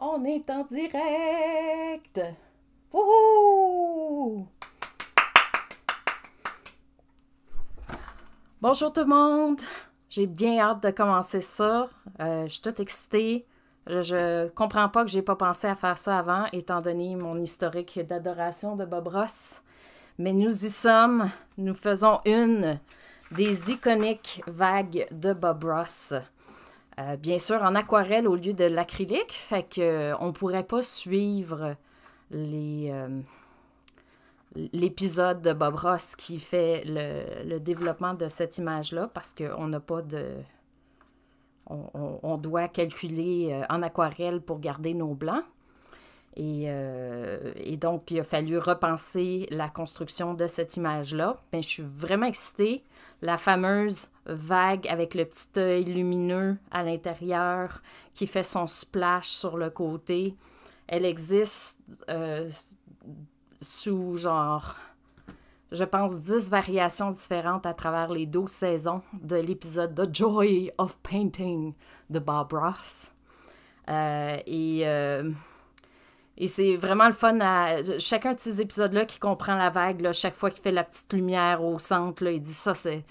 On est en direct! Wouhou! Bonjour tout le monde! J'ai bien hâte de commencer ça. Euh, je suis toute excitée. Je comprends pas que j'ai pas pensé à faire ça avant, étant donné mon historique d'adoration de Bob Ross. Mais nous y sommes. Nous faisons une des iconiques vagues de Bob Ross. Euh, bien sûr, en aquarelle au lieu de l'acrylique, fait que euh, on pourrait pas suivre les euh, l'épisode de Bob Ross qui fait le, développement de cette image-là parce qu'on n'a pas de... On, doit calculer en aquarelle pour garder nos blancs. Et, donc, il a fallu repenser la construction de cette image-là. mais ben, je suis vraiment excitée. La fameuse vague avec le petit œil lumineux à l'intérieur qui fait son splash sur le côté. Elle existe euh, sous genre, je pense, dix variations différentes à travers les deux saisons de l'épisode The Joy of Painting de Bob Ross. Euh, et. Euh, et c'est vraiment le fun à chacun de ces épisodes-là qui comprend la vague, chaque fois qu'il fait la petite lumière au centre, il dit ça, c'est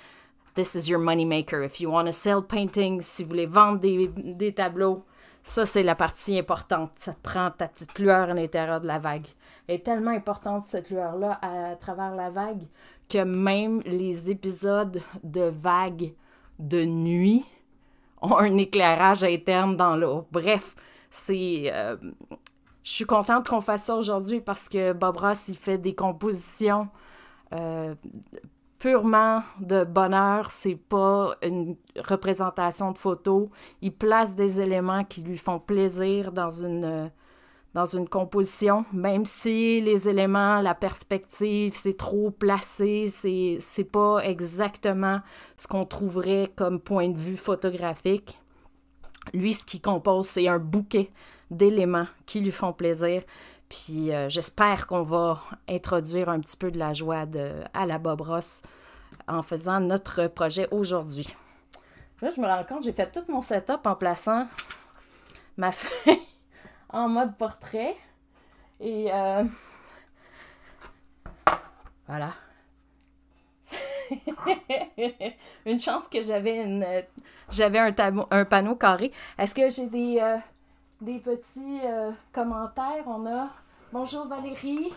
This is your money maker. If you want to sell paintings, si vous voulez vendre des, tableaux, ça, c'est la partie importante. Ça prend ta petite lueur à l'intérieur de la vague. est tellement importante, cette lueur-là, à, travers la vague, que même les épisodes de vagues de nuit ont un éclairage interne dans l'eau. Bref, c'est. Euh, je suis contente qu'on fasse ça aujourd'hui parce que Bob Ross, il fait des compositions euh, purement de bonheur, c'est pas une représentation de photo. Il place des éléments qui lui font plaisir dans une, dans une composition, même si les éléments, la perspective, c'est trop placé, c'est pas exactement ce qu'on trouverait comme point de vue photographique. Lui, ce qu'il compose, c'est un bouquet d'éléments qui lui font plaisir. Puis euh, j'espère qu'on va introduire un petit peu de la joie de, à la Bob en faisant notre projet aujourd'hui. Là, je me rends compte, j'ai fait tout mon setup en plaçant ma feuille en mode portrait. Et euh, voilà. une chance que j'avais une j'avais un, un, panneau carré. Est-ce que j'ai des euh, des petits euh, commentaires. On a Bonjour Valérie.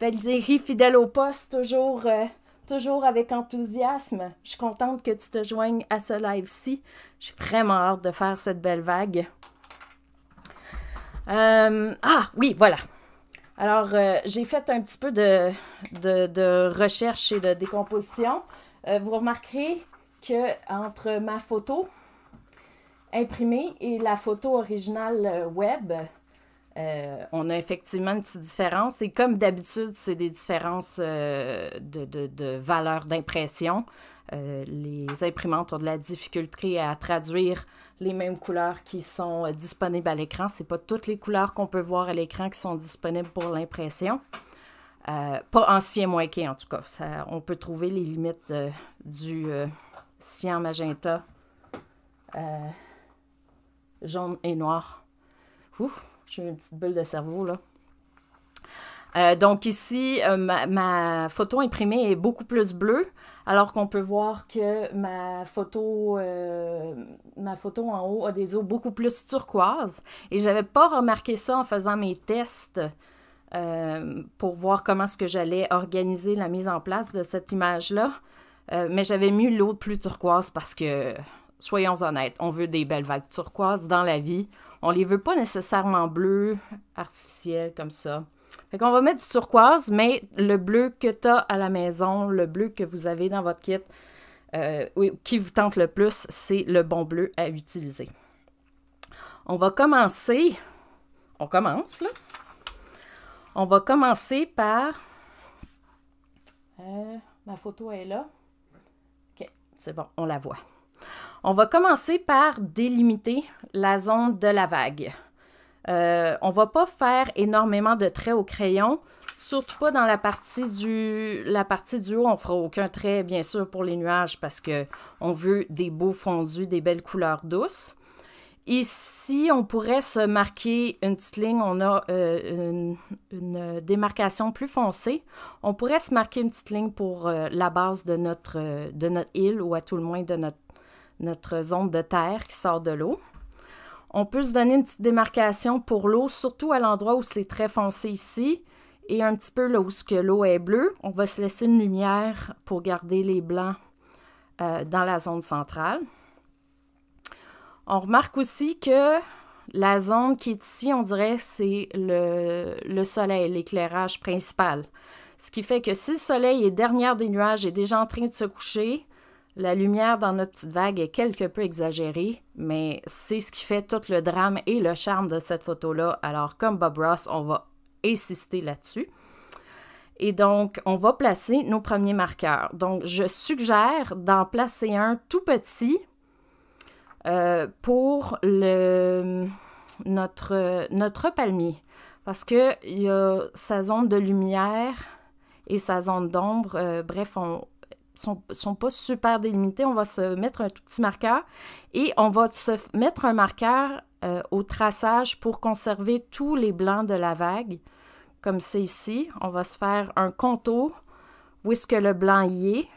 Valérie, fidèle au poste, toujours, euh, toujours avec enthousiasme. Je suis contente que tu te joignes à ce live-ci. Je vraiment hâte de faire cette belle vague. Euh, ah oui, voilà. Alors, j'ai fait un petit peu de, de recherche et de décomposition. vous remarquerez que entre ma photo, Imprimé et la photo originale euh, web, euh, on a effectivement une petite différence. Et comme d'habitude, c'est des différences euh, de, valeur d'impression. les imprimantes ont de la difficulté à traduire les mêmes couleurs qui sont disponibles à l'écran. Ce n'est pas toutes les couleurs qu'on peut voir à l'écran qui sont disponibles pour l'impression. pas en cyan en tout cas. on peut trouver les limites du cyan magenta jaune et noir. Ouh, j'ai une petite bulle de cerveau là. Euh, donc ici, euh, ma, photo imprimée est beaucoup plus bleue, alors qu'on peut voir que ma photo, euh, ma photo en haut a des eaux beaucoup plus turquoise. Et je n'avais pas remarqué ça en faisant mes tests pour voir comment est-ce que j'allais organiser la mise en place de cette image-là. mais j'avais mis l'eau plus turquoise parce que soyons honnêtes, on veut des belles vagues turquoises dans la vie. On les veut pas nécessairement bleues, artificielles comme ça. Fait qu'on va mettre du turquoise, mais le bleu que tu as à la maison, le bleu que vous avez dans votre kit, euh, qui vous tente le plus, c'est le bon bleu à utiliser. On va commencer. On commence là. On va commencer par. Euh, ma photo est là. OK, c'est bon, on la voit. On va commencer par délimiter la zone de la vague. On euh, on va pas faire énormément de traits au crayon, surtout pas dans la partie du la partie du haut. On fera aucun trait, bien sûr, pour les nuages parce que on veut des beaux fondus, des belles couleurs douces. Ici, on pourrait se marquer une petite ligne, on a euh, une, une, démarcation plus foncée. On pourrait se marquer une petite ligne pour euh, la base de notre, de notre île ou à tout le moins de notre notre zone de terre qui sort de l'eau. On peut se donner une petite démarcation pour l'eau, surtout à l'endroit où c'est très foncé ici et un petit peu là où l'eau est bleue. On va se laisser une lumière pour garder les blancs euh, dans la zone centrale. On remarque aussi que la zone qui est ici, on dirait, c'est le, le, soleil, l'éclairage principal. Ce qui fait que si le soleil est derrière des nuages et déjà en train de se coucher, la lumière dans notre petite vague est quelque peu exagérée, mais c'est ce qui fait tout le drame et le charme de cette photo-là. Alors, comme Bob Ross, on va insister là-dessus. Et donc, on va placer nos premiers marqueurs. Donc, je suggère d'en placer un tout petit euh, pour le, notre, notre palmier. Parce que il y a sa zone de lumière et sa zone d'ombre. Euh, bref, on, sont, sont pas super délimités. On va se mettre un tout petit marqueur et on va se mettre un marqueur euh, au traçage pour conserver tous les blancs de la vague, comme c'est ici. On va se faire un contour où est-ce que le blanc y est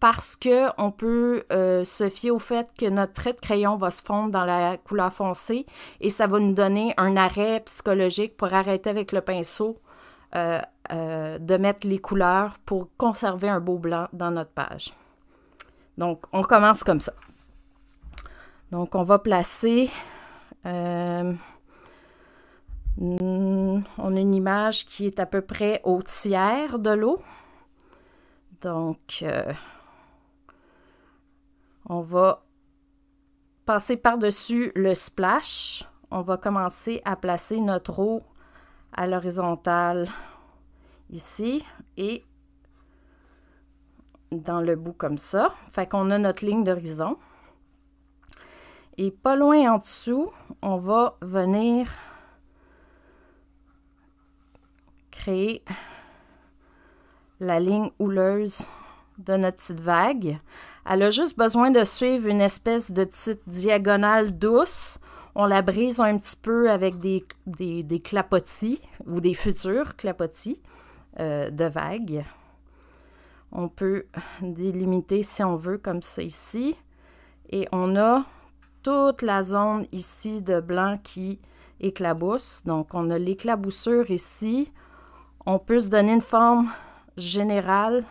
parce qu'on peut euh, se fier au fait que notre trait de crayon va se fondre dans la couleur foncée et ça va nous donner un arrêt psychologique pour arrêter avec le pinceau euh, euh, de mettre les couleurs pour conserver un beau blanc dans notre page. Donc, on commence comme ça. Donc, on va placer... Euh, on a une image qui est à peu près au tiers de l'eau. Donc, on va passer par-dessus le splash. On va commencer à placer notre eau à l'horizontale ici et dans le bout comme ça. Fait qu'on a notre ligne d'horizon. Et pas loin en dessous, on va venir créer la ligne houleuse de notre petite vague. Elle a juste besoin de suivre une espèce de petite diagonale douce on la brise un petit peu avec des, des, clapotis ou des futurs clapotis euh, de vagues. On peut délimiter si on veut comme ça ici. Et on a toute la zone ici de blanc qui éclabousse. Donc on a l'éclaboussure ici. On peut se donner une forme générale,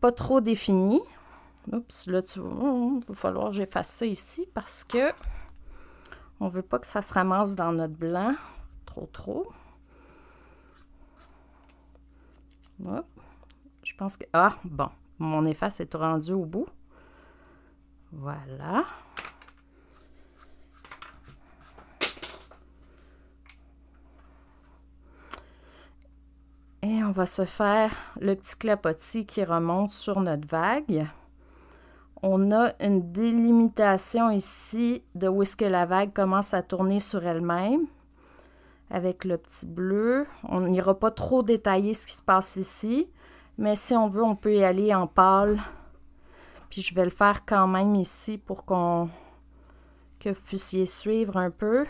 pas trop définie. Oups, là, tu il hmm, va falloir que j'efface ça ici parce que on veut pas que ça se ramasse dans notre blanc trop trop. Hop. Je pense que... Ah, bon. Mon efface est rendu au bout. Voilà. Et on va se faire le petit clapotis qui remonte sur notre vague on a une délimitation ici de où est-ce que la vague commence à tourner sur elle-même avec le petit bleu. On n'ira pas trop détailler ce qui se passe ici, mais si on veut, on peut y aller en pâle. Puis je vais le faire quand même ici pour qu'on que vous puissiez suivre un peu.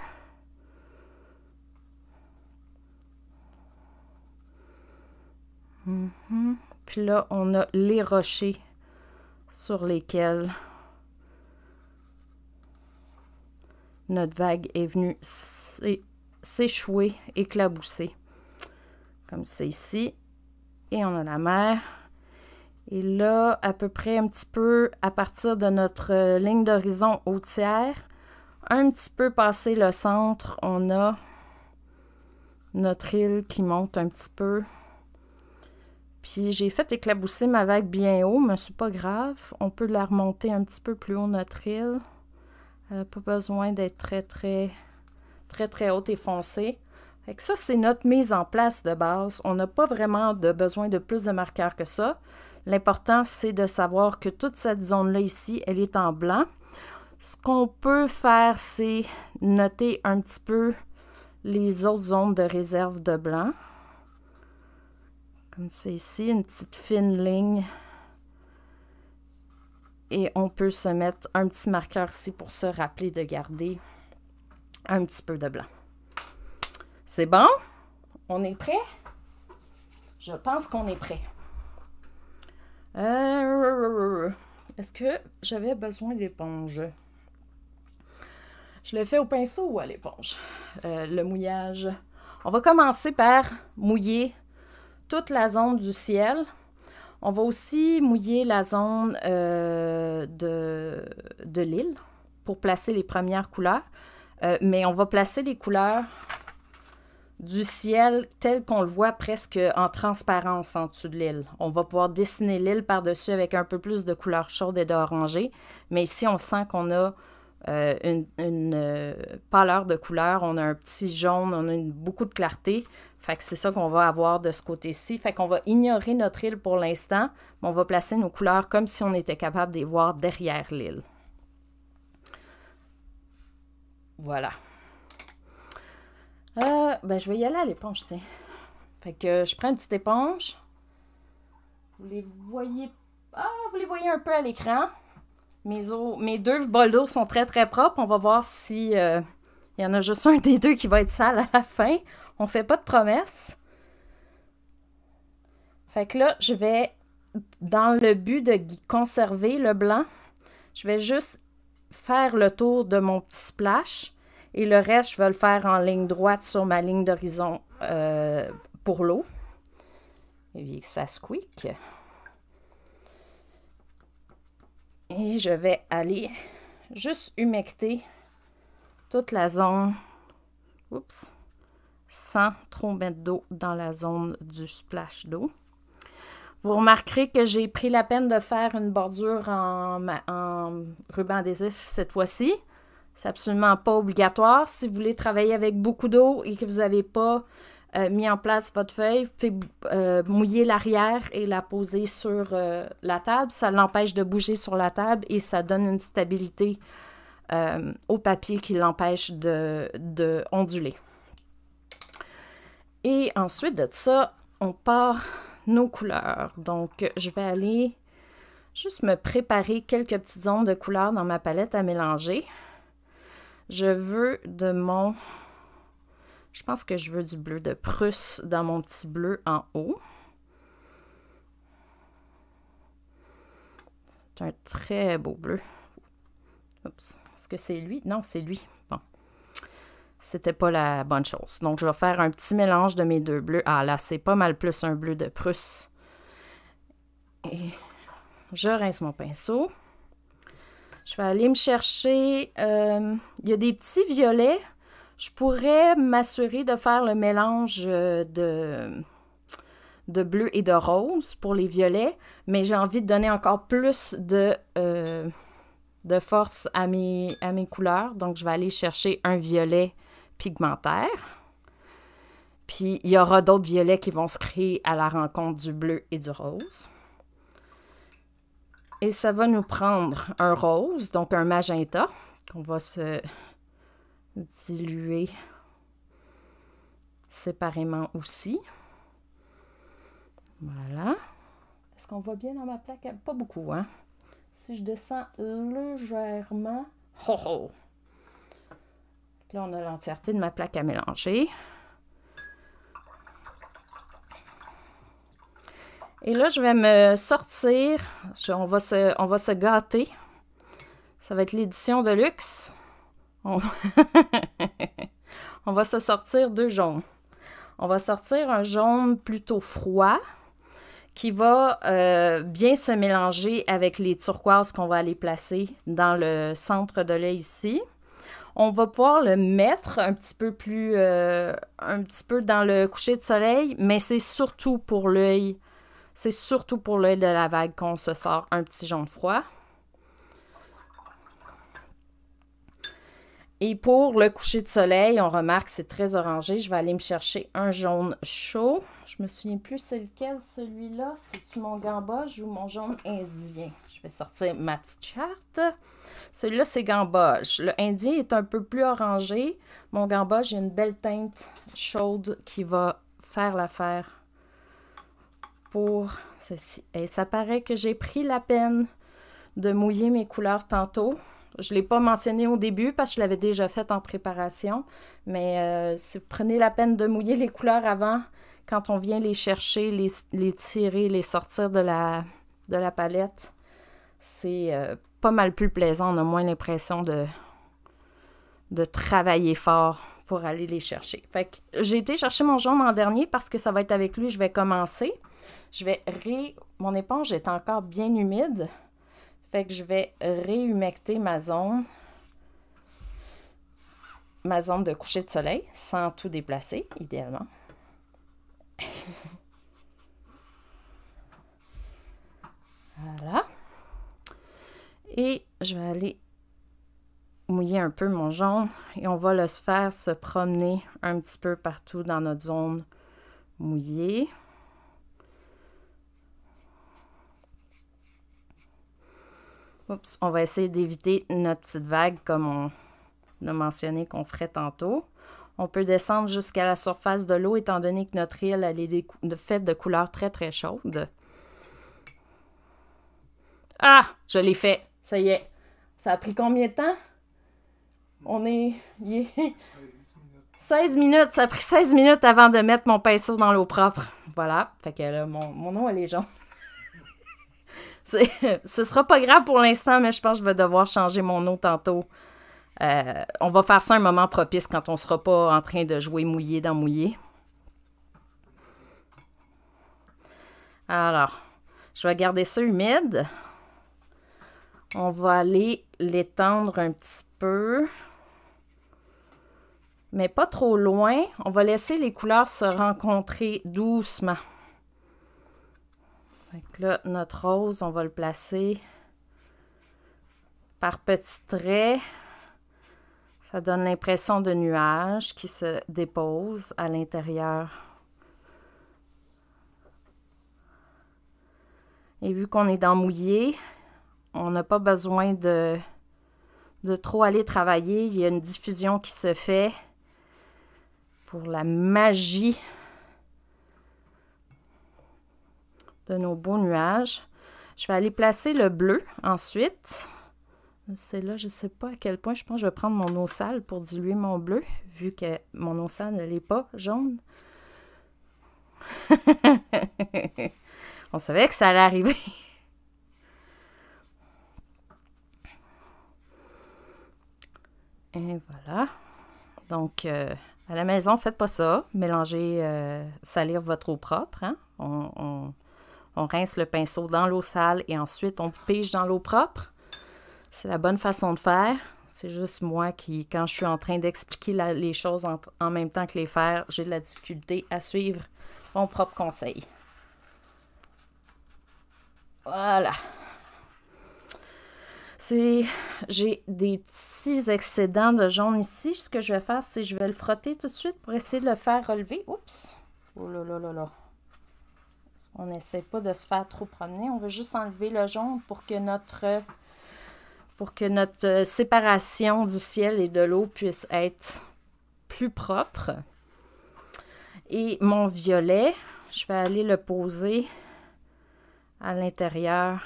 Mhm. Puis là, on a les rochers sur lesquels notre vague est venue s'échouer, éclabousser. Comme c'est ici. Et on a la mer. Et là, à peu près un petit peu à partir de notre euh, ligne d'horizon au un petit peu passé le centre, on a notre île qui monte un petit peu puis j'ai fait éclabousser ma vague bien haut, mais c'est pas grave. On peut la remonter un petit peu plus haut notre île. Elle n'a pas besoin d'être très, très, très, très haute et foncée. Fait ça, c'est notre mise en place de base. On n'a pas vraiment de besoin de plus de marqueurs que ça. L'important, c'est de savoir que toute cette zone-là ici, elle est en blanc. Ce qu'on peut faire, c'est noter un petit peu les autres zones de réserve de blanc comme c'est ici, une petite fine ligne. Et on peut se mettre un petit marqueur ici pour se rappeler de garder un petit peu de blanc. C'est bon? On est prêt? Je pense qu'on est prêt. Euh, est-ce que j'avais besoin d'éponge? Je le fais au pinceau ou à l'éponge? Euh, le mouillage. On va commencer par mouiller toute la zone du ciel. On va aussi mouiller la zone euh, de, l'île pour placer les premières couleurs. Euh, mais on va placer les couleurs du ciel tel qu'on le voit presque en transparence en dessous de l'île. On va pouvoir dessiner l'île par-dessus avec un peu plus de couleurs chaudes et d'orangé, mais ici on sent qu'on a euh, une, pâleur de couleur, on a un petit jaune, on a beaucoup de clarté, fait que c'est ça qu'on va avoir de ce côté-ci. Fait qu'on va ignorer notre île pour l'instant, mais on va placer nos couleurs comme si on était capable de les voir derrière l'île. Voilà. Euh, ben, je vais y aller à l'éponge, tiens. Fait que je prends une petite éponge. Vous les voyez... Ah, vous les voyez un peu à l'écran. Mes, Mes deux bols d'eau sont très, très propres. On va voir si... Euh, il y en a juste un des deux qui va être sale à la fin. On fait pas de promesses. Fait que là, je vais, dans le but de conserver le blanc, je vais juste faire le tour de mon petit splash et le reste, je vais le faire en ligne droite sur ma ligne d'horizon euh, pour l'eau. Et que ça squeak. Et je vais aller juste humecter toute la zone. Oups sans trop mettre d'eau dans la zone du splash d'eau. Vous remarquerez que j'ai pris la peine de faire une bordure en, ruban adhésif cette fois-ci. C'est absolument pas obligatoire. Si vous voulez travailler avec beaucoup d'eau et que vous n'avez pas euh, mis en place votre feuille, vous euh, mouiller l'arrière et la poser sur euh, la table. Ça l'empêche de bouger sur la table et ça donne une stabilité au papier qui l'empêche de onduler. Et ensuite de ça, on part nos couleurs. Donc, je vais aller juste me préparer quelques petites ondes de couleurs dans ma palette à mélanger. Je veux de mon... Je pense que je veux du bleu de Prusse dans mon petit bleu en haut. C'est un très beau bleu. Oups, est-ce que c'est lui? Non, c'est lui c'était pas la bonne chose. Donc, je vais faire un petit mélange de mes deux bleus. Ah là, c'est pas mal plus un bleu de Prusse. Et je rince mon pinceau. Je vais aller me chercher... Euh, il y a des petits violets. Je pourrais m'assurer de faire le mélange euh, de, de bleu et de rose pour les violets, mais j'ai envie de donner encore plus de, euh, de force à mes, à mes couleurs. Donc, je vais aller chercher un violet pigmentaire. Puis il y aura d'autres violets qui vont se créer à la rencontre du bleu et du rose. Et ça va nous prendre un rose, donc un magenta, qu'on va se diluer séparément aussi. Voilà. Est-ce qu'on voit bien dans ma plaque? Pas beaucoup, hein? Si je descends légèrement... Ho, ho! Là, on a l'entièreté de ma plaque à mélanger. Et là, je vais me sortir. on, va se, on va se gâter. Ça va être l'édition de luxe. On... va se sortir deux jaunes. On va sortir un jaune plutôt froid qui va euh, bien se mélanger avec les turquoises qu'on va aller placer dans le centre de l'œil ici on va pouvoir le mettre un petit peu plus, euh, un petit peu dans le coucher de soleil, mais c'est surtout pour l'œil. C'est surtout pour l'œil de la vague qu'on se sort un petit jaune froid. Et pour le coucher de soleil, on remarque que c'est très orangé. Je vais aller me chercher un jaune chaud. Je me souviens plus c'est lequel celui-là. C'est-tu mon gamboge ou mon jaune indien? Je vais sortir ma petite charte. Celui-là, c'est gamboge. Le indien est un peu plus orangé. Mon gambage, a une belle teinte chaude qui va faire l'affaire pour ceci. Et ça paraît que j'ai pris la peine de mouiller mes couleurs tantôt. Je ne l'ai pas mentionné au début parce que je l'avais déjà fait en préparation, mais euh, si vous prenez la peine de mouiller les couleurs avant, quand on vient les chercher, les, tirer, les sortir de la, de la palette, c'est euh, pas mal plus plaisant. On a moins l'impression de, de travailler fort pour aller les chercher. j'ai été chercher mon jaune en dernier parce que ça va être avec lui, je vais commencer. Je vais Mon éponge est encore bien humide. Fait que je vais réhumecter ma zone, ma zone de coucher de soleil, sans tout déplacer, idéalement. voilà. Et je vais aller mouiller un peu mon jaune et on va le faire se promener un petit peu partout dans notre zone mouillée. on va essayer d'éviter notre petite vague comme on a mentionné qu'on ferait tantôt. On peut descendre jusqu'à la surface de l'eau étant donné que notre île elle est faite de couleurs très très chaudes. Ah, je l'ai fait. Ça y est. Ça a pris combien de temps? On est... 16 minutes. Ça a pris 16 minutes avant de mettre mon pinceau dans l'eau propre. Voilà. Fait que là, mon, mon nom, elle est jaune. ce sera pas grave pour l'instant, mais je pense que je vais devoir changer mon eau tantôt. Euh, on va faire ça un moment propice quand on sera pas en train de jouer mouillé dans mouillé. Alors, je vais garder ça humide. On va aller l'étendre un petit peu. Mais pas trop loin. On va laisser les couleurs se rencontrer doucement. Donc là, notre rose, on va le placer par petits traits. Ça donne l'impression de nuages qui se déposent à l'intérieur. Et vu qu'on est dans mouillé, on n'a pas besoin de, de trop aller travailler. Il y a une diffusion qui se fait pour la magie de nos beaux nuages. Je vais aller placer le bleu ensuite. C'est là, je ne sais pas à quel point, je pense que je vais prendre mon eau sale pour diluer mon bleu, vu que mon eau sale ne l'est pas jaune. On savait que ça allait arriver. Et voilà. Donc, euh, à la maison, faites pas ça. Mélangez, euh, salir votre eau propre. Hein. on, on rince le pinceau dans l'eau sale et ensuite on pige dans l'eau propre. C'est la bonne façon de faire. C'est juste moi qui, quand je suis en train d'expliquer les choses en, même temps que les faire, j'ai de la difficulté à suivre mon propre conseil. Voilà. C'est, j'ai des petits excédents de jaune ici. Ce que je vais faire, c'est que je vais le frotter tout de suite pour essayer de le faire relever. Oups. Oh là là là là. On n'essaie pas de se faire trop promener. On veut juste enlever le jaune pour que notre, pour que notre euh, séparation du ciel et de l'eau puisse être plus propre. Et mon violet, je vais aller le poser à l'intérieur.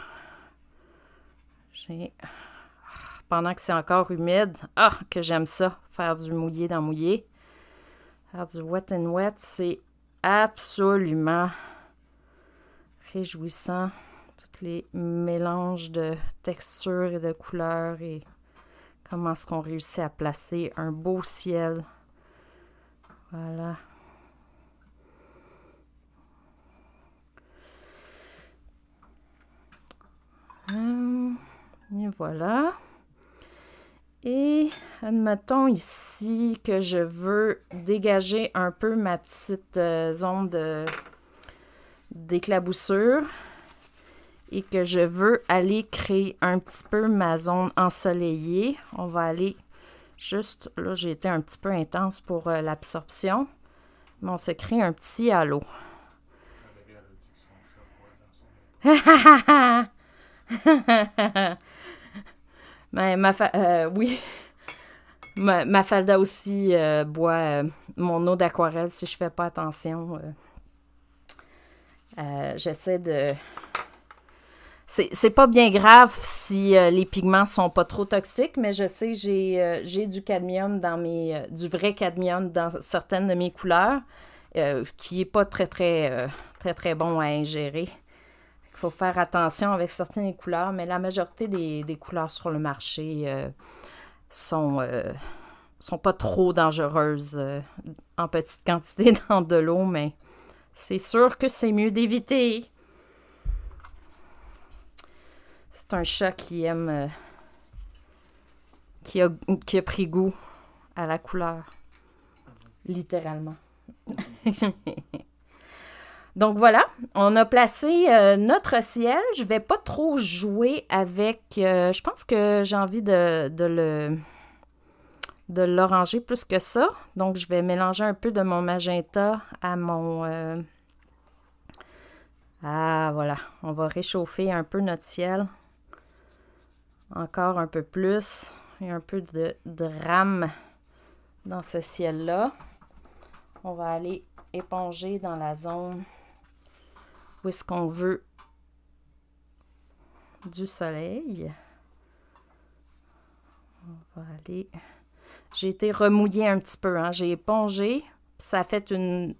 Pendant que c'est encore humide. Ah, que j'aime ça, faire du mouillé dans mouillé. Faire du wet and wet, c'est absolument réjouissant. Tous les mélanges de textures et de couleurs et comment est-ce qu'on réussit à placer un beau ciel. Voilà. Hum, et voilà. Et admettons ici que je veux dégager un peu ma petite euh, zone de d'éclaboussures et que je veux aller créer un petit peu ma zone ensoleillée. On va aller juste, là j'ai été un petit peu intense pour euh, l'absorption, mais on se crée un petit halo. mais ben, ma fa euh, oui, ma, falda aussi euh, boit mon eau d'aquarelle si je fais pas attention. Euh, j'essaie de... C'est pas bien grave si euh, les pigments sont pas trop toxiques, mais je sais j'ai euh, j'ai du cadmium dans mes... du vrai cadmium dans certaines de mes couleurs, qui est pas très, très, très, très bon à ingérer. Il faut faire attention avec certaines couleurs, mais la majorité des, couleurs sur le marché sont sont pas trop dangereuses en petite quantité dans de l'eau, mais c'est sûr que c'est mieux d'éviter. C'est un chat qui aime. Euh, qui, a, qui pris goût à la couleur. Littéralement. Donc voilà, on a placé euh, notre ciel. Je vais pas trop jouer avec. Euh, je pense que j'ai envie de le de l'oranger plus que ça. Donc, je vais mélanger un peu de mon magenta à mon... Ah, voilà. On va réchauffer un peu notre ciel. Encore un peu plus. Et un peu de drame dans ce ciel-là. On va aller éponger dans la zone où est-ce qu'on veut du soleil. On va aller j'ai été remouillée un petit peu. Hein. J'ai épongé, ça fait une,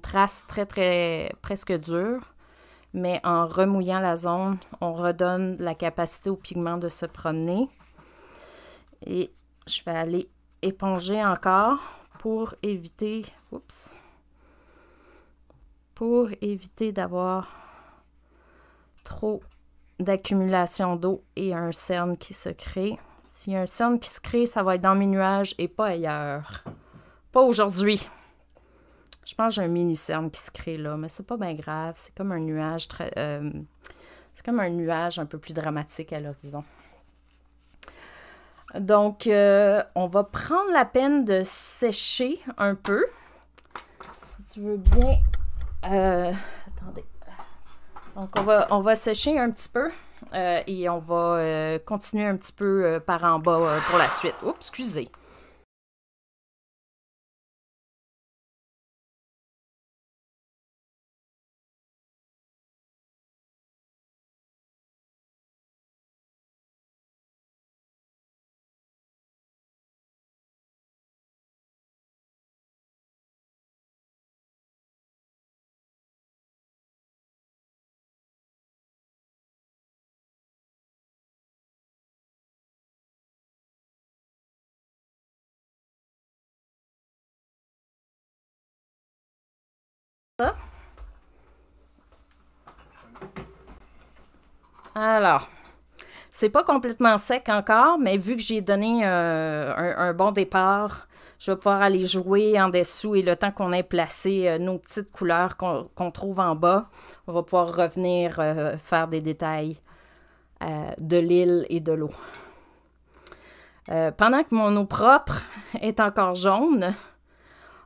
trace très, très, presque dure. Mais en remouillant la zone, on redonne la capacité au pigment de se promener. Et je vais aller éponger encore pour éviter... Pour éviter d'avoir trop d'accumulation d'eau et un cerne qui se crée. S'il y a un cerne qui se crée, ça va être dans mes nuages et pas ailleurs. Pas aujourd'hui. Je pense que j'ai un mini cerne qui se crée là, mais c'est pas bien grave. C'est comme un nuage très. Euh, c'est comme un nuage un peu plus dramatique à l'horizon. Donc, euh, on va prendre la peine de sécher un peu. Si tu veux bien. Euh, attendez. Donc, on va, on va sécher un petit peu. Euh, et on va euh, continuer un petit peu euh, par en bas pour la suite. Oups, excusez. Alors, c'est pas complètement sec encore, mais vu que j'ai donné euh, un, bon départ, je vais pouvoir aller jouer en dessous et le temps qu'on ait placé euh, nos petites couleurs qu'on trouve en bas, on va pouvoir revenir euh, faire des détails de l'île et de l'eau. pendant que mon eau propre est encore jaune,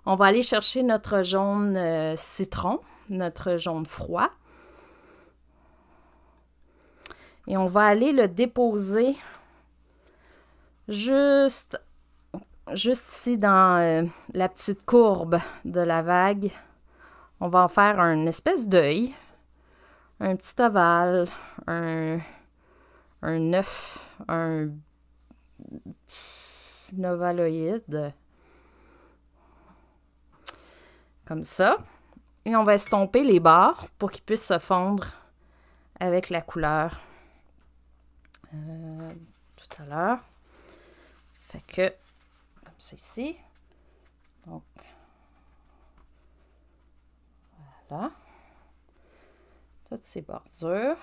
on va aller chercher notre jaune citron, notre jaune froid. Et on va aller le déposer juste, juste ici dans euh, la petite courbe de la vague. On va en faire un espèce d'œil, un petit ovale, un, œuf, un, un ovaloïde. Comme ça. Et on va estomper les bords pour qu'ils puissent se fondre avec la couleur euh, tout à l'heure. Fait que, comme ça ici. Donc, voilà. Toutes ces bordures.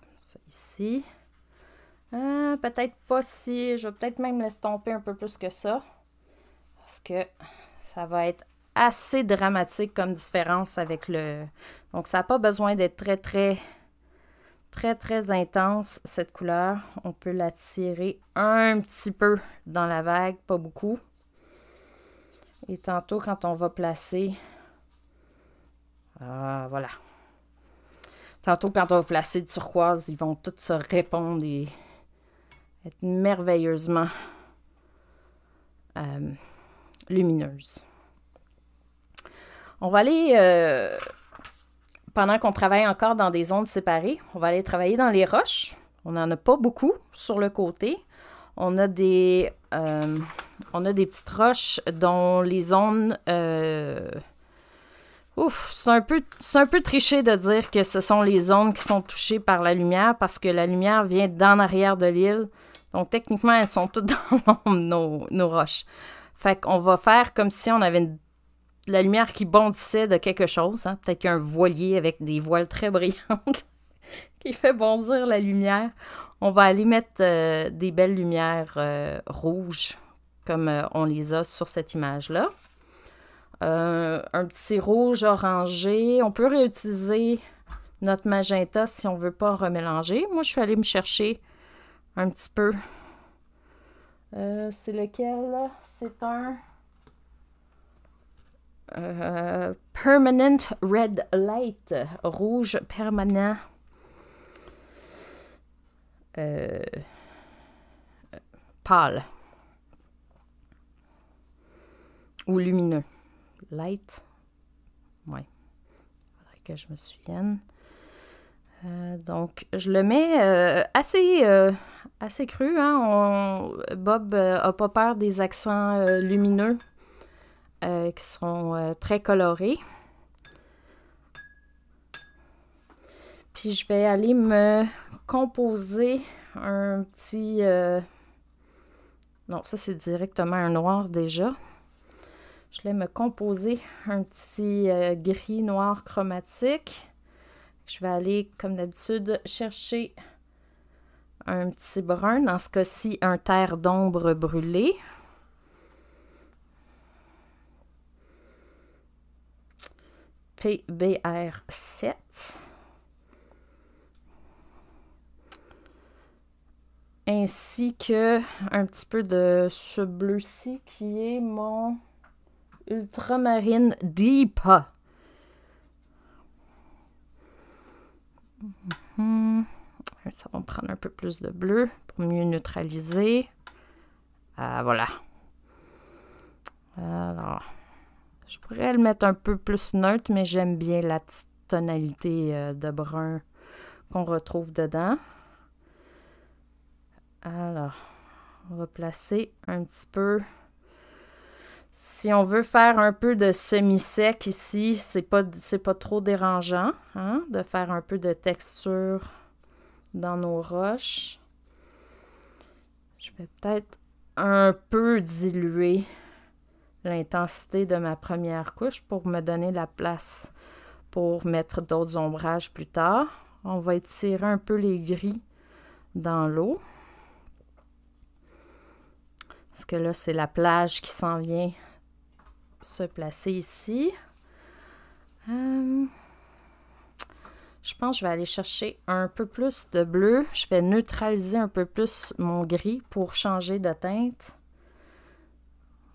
Comme ça ici. Euh, peut-être pas si... Je vais peut-être même l'estomper un peu plus que ça. Parce que ça va être assez dramatique comme différence avec le... Donc, ça n'a pas besoin d'être très, très Très, très intense, cette couleur. On peut la tirer un petit peu dans la vague, pas beaucoup. Et tantôt, quand on va placer... Ah, voilà. Tantôt, quand on va placer du turquoise, ils vont tous se répondre et être merveilleusement euh, lumineuses. On va aller euh, pendant qu'on travaille encore dans des zones séparées, on va aller travailler dans les roches. On n'en a pas beaucoup sur le côté. On a des, euh, on a des petites roches dont les zones... Euh, ouf, c'est un, peu, un peu triché de dire que ce sont les zones qui sont touchées par la lumière parce que la lumière vient d'en arrière de l'île. Donc techniquement, elles sont toutes dans nos, nos roches. Fait qu'on va faire comme si on avait une la lumière qui bondissait de quelque chose, hein. peut-être qu'un voilier avec des voiles très brillantes qui fait bondir la lumière. On va aller mettre euh, des belles lumières euh, rouges comme euh, on les a sur cette image-là. un petit rouge orangé. On peut réutiliser notre magenta si on ne veut pas remélanger. Moi, je suis allée me chercher un petit peu. C'est lequel? C'est un... Euh, permanent red light, rouge permanent. Euh, pâle ou lumineux. Light. Ouais. Faudrait que je me souvienne. Euh, donc, je le mets assez, assez cru. Hein? Bob a pas peur des accents lumineux. Euh, qui seront euh, très colorés. Puis je vais aller me composer un petit... Euh, non, ça c'est directement un noir déjà. Je vais me composer un petit gris noir chromatique. Je vais aller, comme d'habitude, chercher un petit brun. Dans ce cas-ci, un terre d'ombre brûlée. PBR7. Ainsi que un petit peu de ce bleu-ci qui est mon Ultramarine Deep. Mm-hmm. Ça va prendre un peu plus de bleu pour mieux neutraliser. Euh, voilà. Alors, je pourrais le mettre un peu plus neutre, mais j'aime bien la tonalité euh, de brun qu'on retrouve dedans. Alors, on va placer un petit peu. Si on veut faire un peu de semi-sec ici, c'est pas, pas trop dérangeant hein, de faire un peu de texture dans nos roches. Je vais peut-être un peu diluer l'intensité de ma première couche pour me donner la place pour mettre d'autres ombrages plus tard. On va étirer un peu les gris dans l'eau. Parce que là, c'est la plage qui s'en vient se placer ici. Euh, je pense que je vais aller chercher un peu plus de bleu. Je vais neutraliser un peu plus mon gris pour changer de teinte.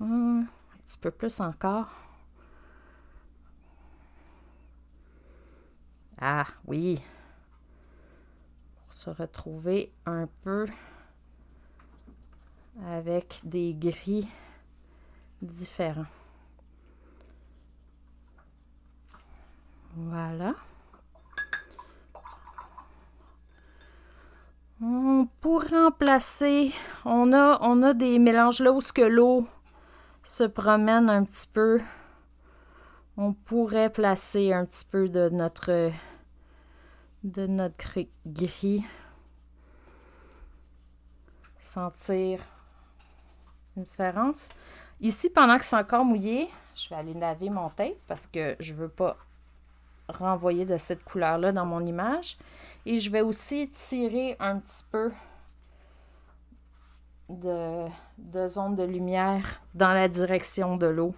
Euh, petit peu plus encore. Ah oui. Pour se retrouver un peu avec des gris différents. Voilà. On, pour remplacer, on a, on a des mélanges là où ce que l'eau se promène un petit peu, on pourrait placer un petit peu de notre de notre gris. Sentir une différence. Ici, pendant que c'est encore mouillé, je vais aller laver mon tête parce que je ne veux pas renvoyer de cette couleur-là dans mon image. Et je vais aussi tirer un petit peu de, de zones de lumière dans la direction de l'eau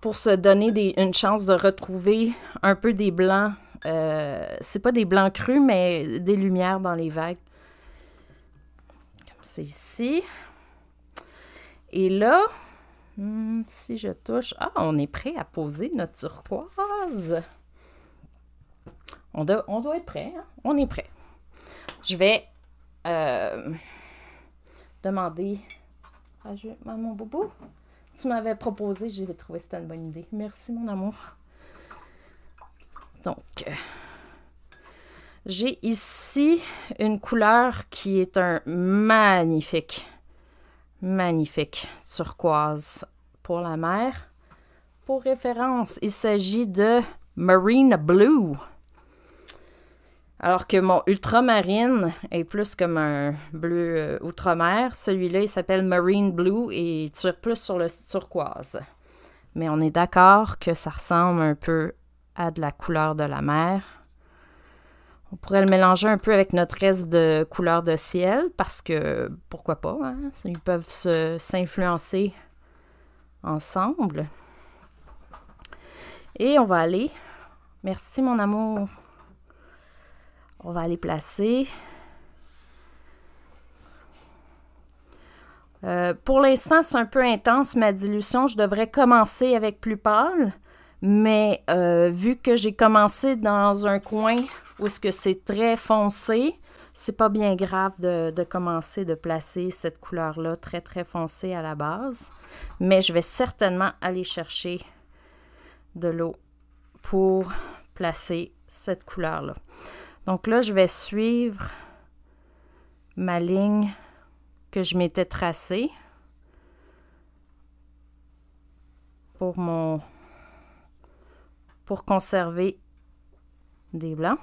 pour se donner des, une chance de retrouver un peu des blancs. Euh, c'est pas des blancs crus, mais des lumières dans les vagues. Comme c'est ici. Et là, hmm, si je touche... Ah, on est prêt à poser notre turquoise. On, doit, on doit être prêt. Hein? On est prêt. Je vais euh, demander à, je, à mon bobo. Tu m'avais proposé, j'ai trouvé c'était une bonne idée. Merci, mon amour. Donc, euh, j'ai ici une couleur qui est un magnifique, magnifique turquoise pour la mer. Pour référence, il s'agit de Marine Blue. Alors que mon ultramarine est plus comme un bleu euh, outre-mer. Celui-là, il s'appelle Marine Blue et il tire plus sur le turquoise. Mais on est d'accord que ça ressemble un peu à de la couleur de la mer. On pourrait le mélanger un peu avec notre reste de couleur de ciel parce que pourquoi pas, hein? ils peuvent s'influencer ensemble. Et on va aller. Merci mon amour. On va aller placer. Euh, pour l'instant, c'est un peu intense ma dilution. Je devrais commencer avec plus pâle, mais euh, vu que j'ai commencé dans un coin où ce que c'est très foncé, c'est pas bien grave de commencer de placer cette couleur-là très très foncée à la base. Mais je vais certainement aller chercher de l'eau pour placer cette couleur-là. Donc là, je vais suivre ma ligne que je m'étais tracée pour mon pour conserver des blancs.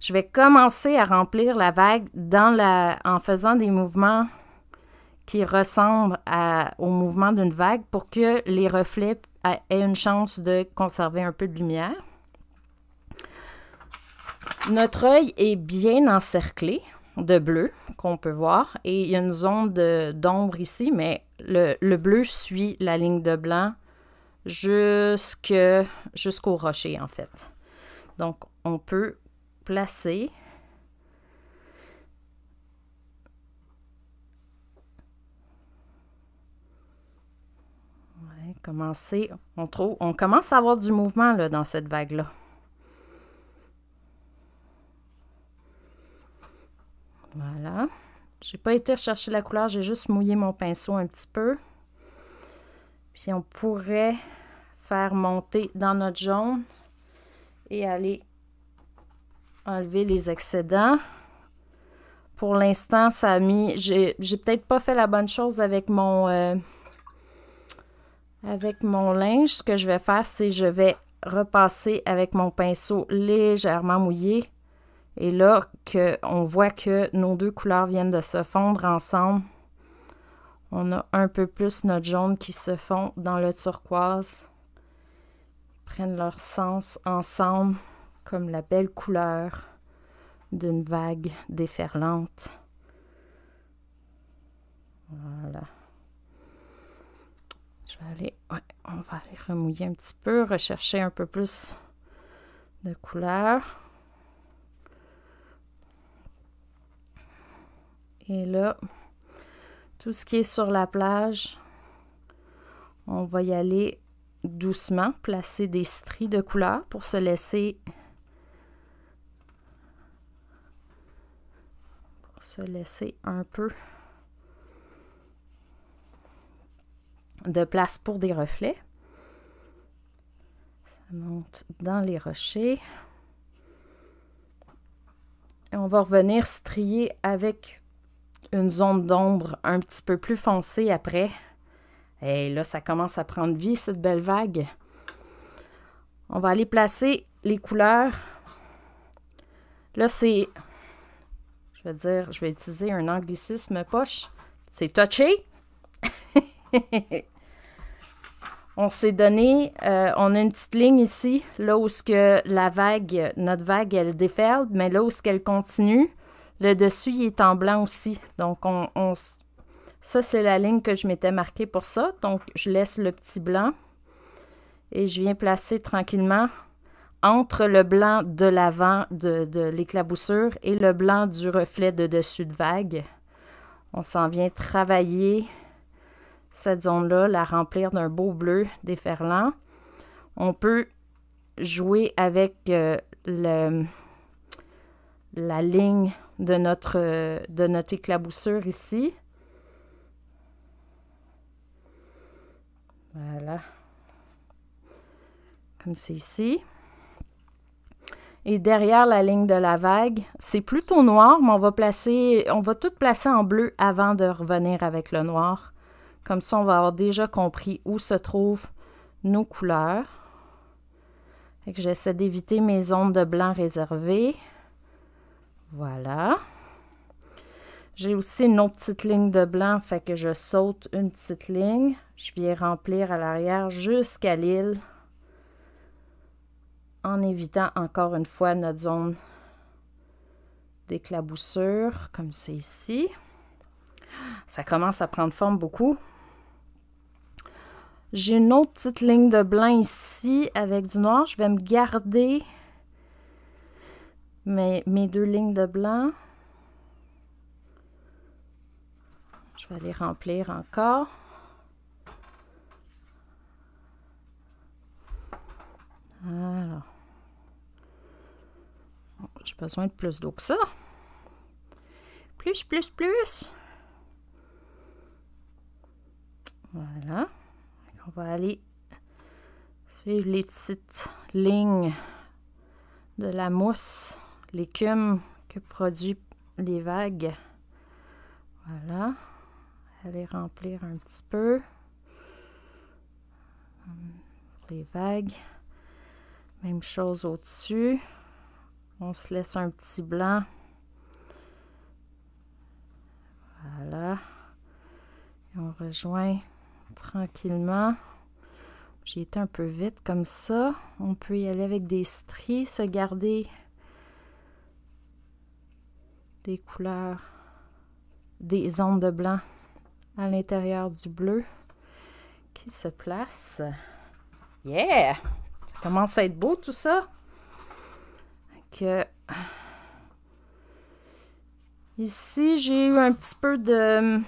Je vais commencer à remplir la vague en faisant des mouvements qui ressemblent au mouvement d'une vague pour que les reflets aient une chance de conserver un peu de lumière. Notre œil est bien encerclé de bleu qu'on peut voir et il y a une zone d'ombre ici, mais le, bleu suit la ligne de blanc jusqu'au rocher en fait. Donc on peut placer commencer, on, trouve, on commence à avoir du mouvement dans cette vague-là. Voilà. J'ai pas été rechercher la couleur, j'ai juste mouillé mon pinceau un petit peu. Puis on pourrait faire monter dans notre jaune et aller enlever les excédents. Pour l'instant, ça a mis... J'ai peut-être pas fait la bonne chose avec mon... Euh, avec mon linge. Ce que je vais faire, c'est je vais repasser avec mon pinceau légèrement mouillé et là, que on voit que nos deux couleurs viennent de se fondre ensemble. On a un peu plus notre jaune qui se fond dans le turquoise. Ils prennent leur sens ensemble comme la belle couleur d'une vague déferlante. Voilà. Je vais aller, on va aller remouiller un petit peu, rechercher un peu plus de couleurs. Et là, tout ce qui est sur la plage, on va y aller doucement, placer des stries de couleur pour se laisser pour se laisser un peu de place pour des reflets. Ça monte dans les rochers. Et on va revenir strier avec une zone d'ombre un petit peu plus foncée après. Et là, ça commence à prendre vie, cette belle vague. On va aller placer les couleurs. Là, c'est... Je vais dire, je vais utiliser un anglicisme poche. C'est touché. on s'est donné, euh, on a une petite ligne ici, là où ce que la vague, notre vague, elle déferle, mais là où ce qu'elle continue, le dessus, il est en blanc aussi. Donc, on, ça, c'est la ligne que je m'étais marquée pour ça. Donc, je laisse le petit blanc et je viens placer tranquillement entre le blanc de l'avant de, l'éclaboussure et le blanc du reflet de dessus de vague. On s'en vient travailler cette zone-là, la remplir d'un beau bleu déferlant. On peut jouer avec euh, le, la ligne de notre, euh, de notre éclaboussure ici. Voilà. Comme c'est ici. Et derrière la ligne de la vague, c'est plutôt noir, mais on va placer, on va tout placer en bleu avant de revenir avec le noir. Comme ça, on va avoir déjà compris où se trouvent nos couleurs. J'essaie d'éviter mes ondes de blanc réservées. Voilà. J'ai aussi une autre petite ligne de blanc, fait que je saute une petite ligne. Je viens remplir à l'arrière jusqu'à l'île en évitant encore une fois notre zone d'éclaboussure, comme c'est ici. Ça commence à prendre forme beaucoup. J'ai une autre petite ligne de blanc ici avec du noir. Je vais me garder mes, deux lignes de blanc. Je vais les remplir encore. Alors, j'ai besoin de plus d'eau que ça. Plus, plus, plus. Voilà. On va aller suivre les petites lignes de la mousse l'écume que produit les vagues. Voilà. Allez remplir un petit peu hum, les vagues. Même chose au-dessus. On se laisse un petit blanc. Voilà. on rejoint tranquillement. J'ai été un peu vite comme ça. On peut y aller avec des stries, se garder des couleurs, des ondes de blanc à l'intérieur du bleu qui se place. Yeah! Ça commence à être beau tout ça. Que ici j'ai eu un petit peu de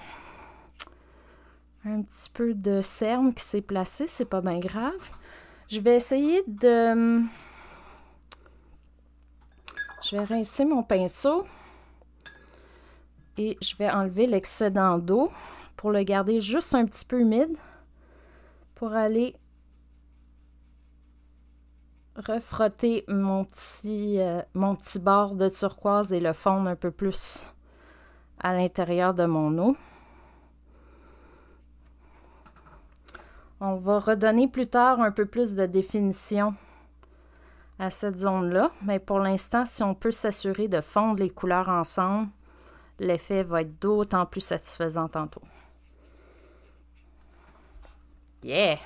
un petit peu de cerne qui s'est placé, c'est pas bien grave. Je vais essayer de je vais rincer mon pinceau. Et je vais enlever l'excédent d'eau pour le garder juste un petit peu humide pour aller refrotter mon petit, euh, mon petit bord de turquoise et le fondre un peu plus à l'intérieur de mon eau. On va redonner plus tard un peu plus de définition à cette zone-là, mais pour l'instant, si on peut s'assurer de fondre les couleurs ensemble, l'effet va être d'autant plus satisfaisant tantôt. Yeah!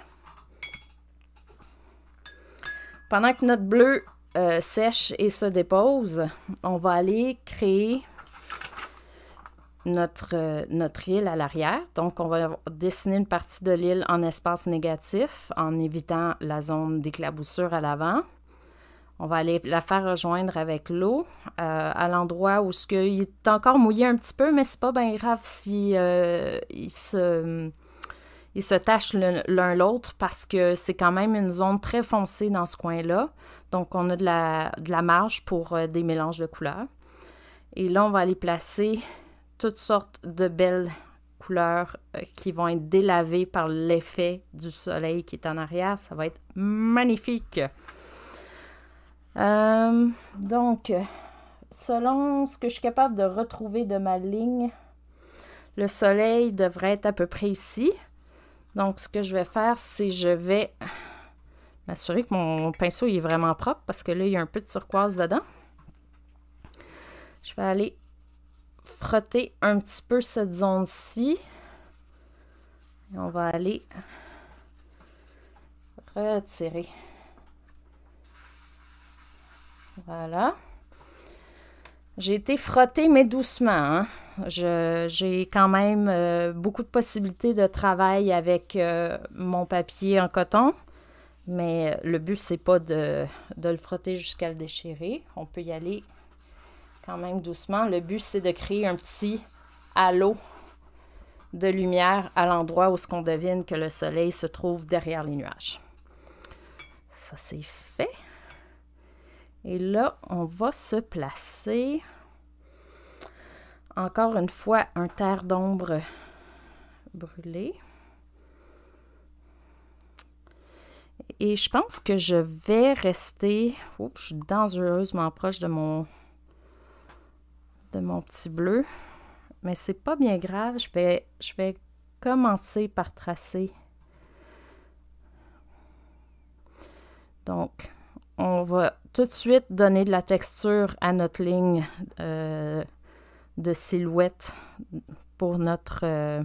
Pendant que notre bleu euh, sèche et se dépose, on va aller créer notre, euh, notre île à l'arrière. Donc, on va dessiner une partie de l'île en espace négatif en évitant la zone d'éclaboussure à l'avant. On va aller la faire rejoindre avec l'eau euh, à l'endroit où ce il est encore mouillé un petit peu, mais c'est pas bien grave si euh, il se ils tachent l'un l'autre parce que c'est quand même une zone très foncée dans ce coin-là. Donc, on a de la, de la marge pour euh, des mélanges de couleurs. Et là, on va aller placer toutes sortes de belles couleurs qui vont être délavées par l'effet du soleil qui est en arrière. Ça va être magnifique! Euh, donc, selon ce que je suis capable de retrouver de ma ligne, le soleil devrait être à peu près ici. Donc, ce que je vais faire, c'est je vais m'assurer que mon pinceau est vraiment propre parce que là, il y a un peu de turquoise dedans. Je vais aller frotter un petit peu cette zone-ci. Et on va aller retirer. Voilà. J'ai été frotté, mais doucement. Hein. J'ai quand même euh, beaucoup de possibilités de travail avec euh, mon papier en coton, mais euh, le but, c'est pas de, de, le frotter jusqu'à le déchirer. On peut y aller quand même doucement. Le but, c'est de créer un petit halo de lumière à l'endroit où ce qu'on devine que le soleil se trouve derrière les nuages. Ça, c'est fait. Et là, on va se placer. Encore une fois, un terre d'ombre brûlé. Et je pense que je vais rester... Oups, je suis dangereusement proche de mon, de mon petit bleu. Mais c'est pas bien grave. Je vais, je vais commencer par tracer. Donc, on va tout de suite donner de la texture à notre ligne euh, de silhouette pour notre, euh,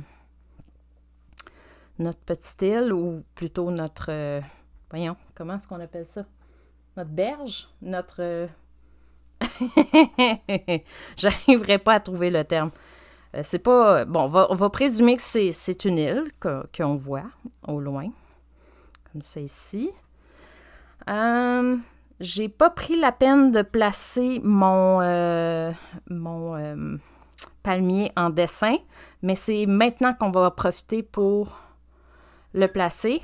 notre petite île ou plutôt notre... Euh, voyons, comment est-ce qu'on appelle ça? Notre berge? Notre... J'arriverai pas à trouver le terme. C'est pas... Bon, va, on va présumer que c'est une île qu'on voit au loin, comme ça ici. Euh, j'ai pas pris la peine de placer mon, euh, mon euh, palmier en dessin, mais c'est maintenant qu'on va profiter pour le placer.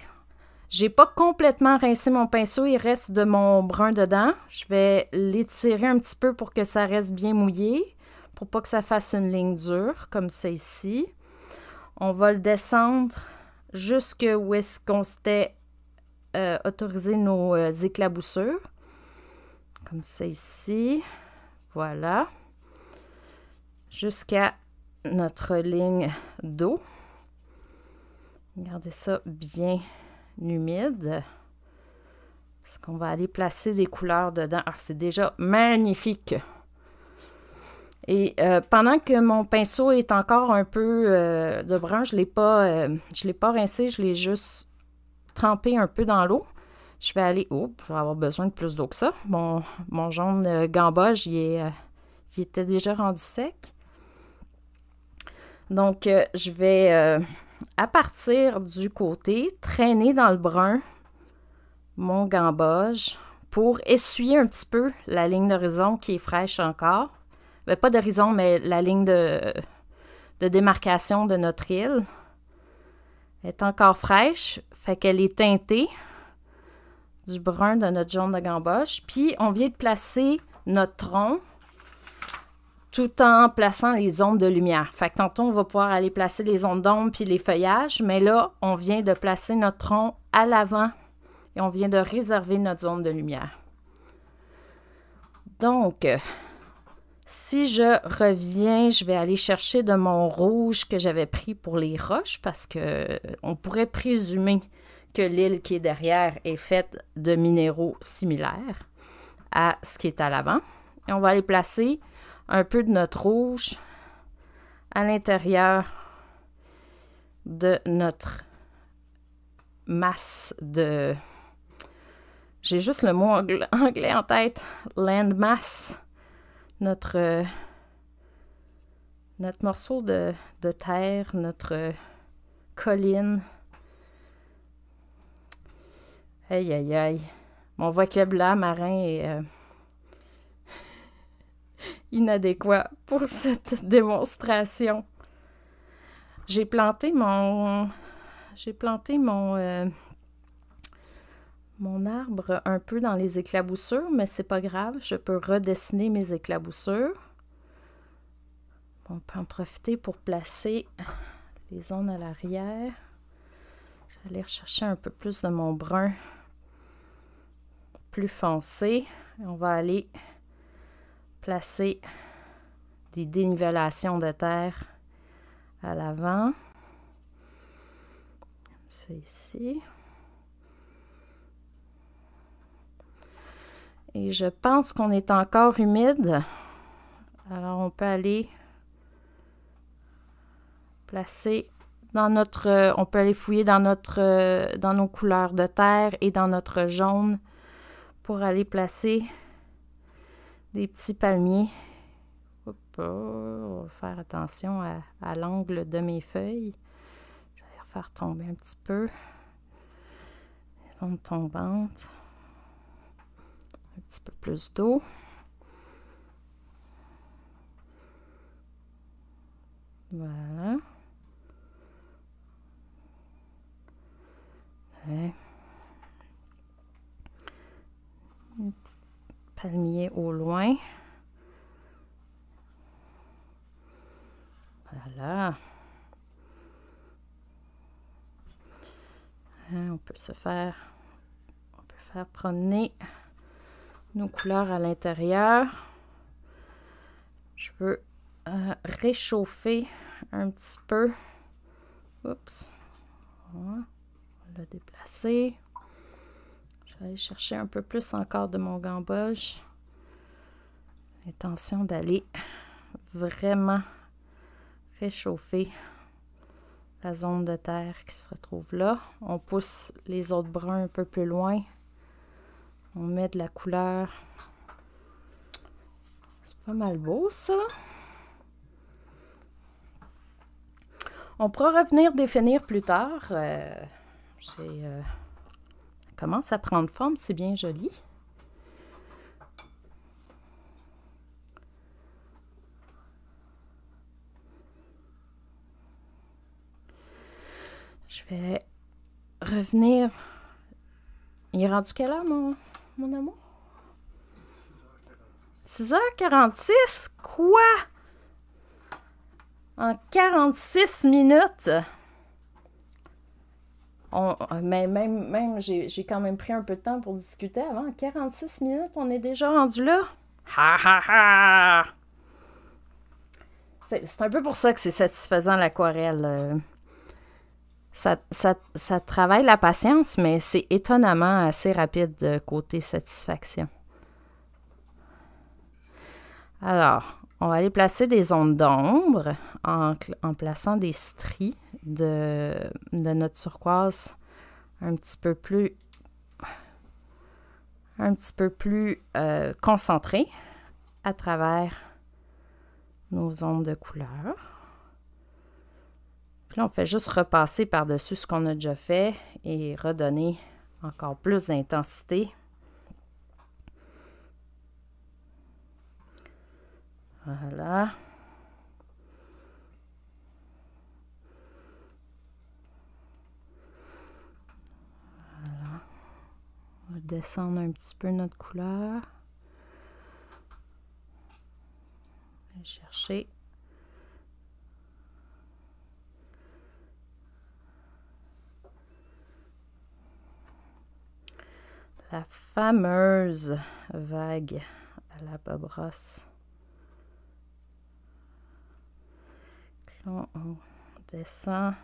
J'ai pas complètement rincé mon pinceau, il reste de mon brun dedans. Je vais l'étirer un petit peu pour que ça reste bien mouillé, pour pas que ça fasse une ligne dure, comme c'est ici. On va le descendre jusque où est-ce qu'on s'était euh, autoriser nos euh, éclaboussures. Comme ça ici. Voilà. Jusqu'à notre ligne d'eau. Regardez ça bien humide. Parce qu'on va aller placer des couleurs dedans. Alors, ah, c'est déjà magnifique. Et euh, pendant que mon pinceau est encore un peu de brun, je ne l'ai pas rincé, je l'ai juste tremper un peu dans l'eau. Je vais aller... Oh, je vais avoir besoin de plus d'eau que ça. Mon, mon jaune euh, gambage, il, est, euh, était déjà rendu sec. Donc, euh, je vais, à partir du côté, traîner dans le brun mon gamboge pour essuyer un petit peu la ligne d'horizon qui est fraîche encore. Ben, pas d'horizon, mais la ligne de, de démarcation de notre île est encore fraîche. Fait qu'elle est teintée du brun de notre jaune de gamboche. Puis on vient de placer notre tronc tout en plaçant les ondes de lumière. Fait que tantôt, on va pouvoir aller placer les ondes d'ombre puis les feuillages, mais là, on vient de placer notre tronc à l'avant et on vient de réserver notre zone de lumière. Donc, si je reviens, je vais aller chercher de mon rouge que j'avais pris pour les roches parce que euh, on pourrait présumer que l'île qui est derrière est faite de minéraux similaires à ce qui est à l'avant. Et on va aller placer un peu de notre rouge à l'intérieur de notre masse de... J'ai juste le mot anglais en tête, landmass notre, euh, notre morceau de, terre, notre euh, colline. Aïe, aïe, aïe. Mon vocabulaire marin est euh, inadéquat pour cette démonstration. J'ai planté mon... J'ai planté mon mon arbre un peu dans les éclaboussures, mais c'est pas grave, je peux redessiner mes éclaboussures. On peut en profiter pour placer les zones à l'arrière. aller rechercher un peu plus de mon brun plus foncé. On va aller placer des dénivellations de terre à l'avant. C'est ici. Et je pense qu'on est encore humide. Alors on peut aller placer dans notre... Euh, on peut aller fouiller dans, notre, euh, dans nos couleurs de terre et dans notre jaune pour aller placer des petits palmiers. Oh, on faire attention à, l'angle de mes feuilles. Je vais les refaire tomber un petit peu. les ondes tombantes un petit peu plus d'eau. Voilà. Un petit palmier au loin. Voilà. Hein, on peut se faire, on peut faire promener nos couleurs à l'intérieur. Je veux euh, réchauffer un petit peu. Oups. On l'a déplacé. Je vais aller chercher un peu plus encore de mon gamboge. L'intention d'aller vraiment réchauffer la zone de terre qui se retrouve là. On pousse les autres bruns un peu plus loin on met de la couleur. C'est pas mal beau, ça. On pourra revenir définir plus tard. Ça euh, euh, commence à prendre forme, c'est bien joli. Je vais revenir. Il est rendu quelle heure, mon, mon amour? 6h46? Quoi? En 46 minutes? On, mais même, même j'ai quand même pris un peu de temps pour discuter avant. En 46 minutes, on est déjà rendu là? Ha ha ha! C'est un peu pour ça que c'est satisfaisant l'aquarelle. Euh. Ça, ça, ça travaille la patience, mais c'est étonnamment assez rapide côté satisfaction. Alors, on va aller placer des ondes d'ombre en, plaçant des stries de, de, notre turquoise un petit peu plus un petit peu plus euh, concentrées à travers nos ondes de couleur on fait juste repasser par-dessus ce qu'on a déjà fait et redonner encore plus d'intensité. Voilà. On va descendre un petit peu notre couleur. Je vais chercher la fameuse vague à la bobrosse. on descend.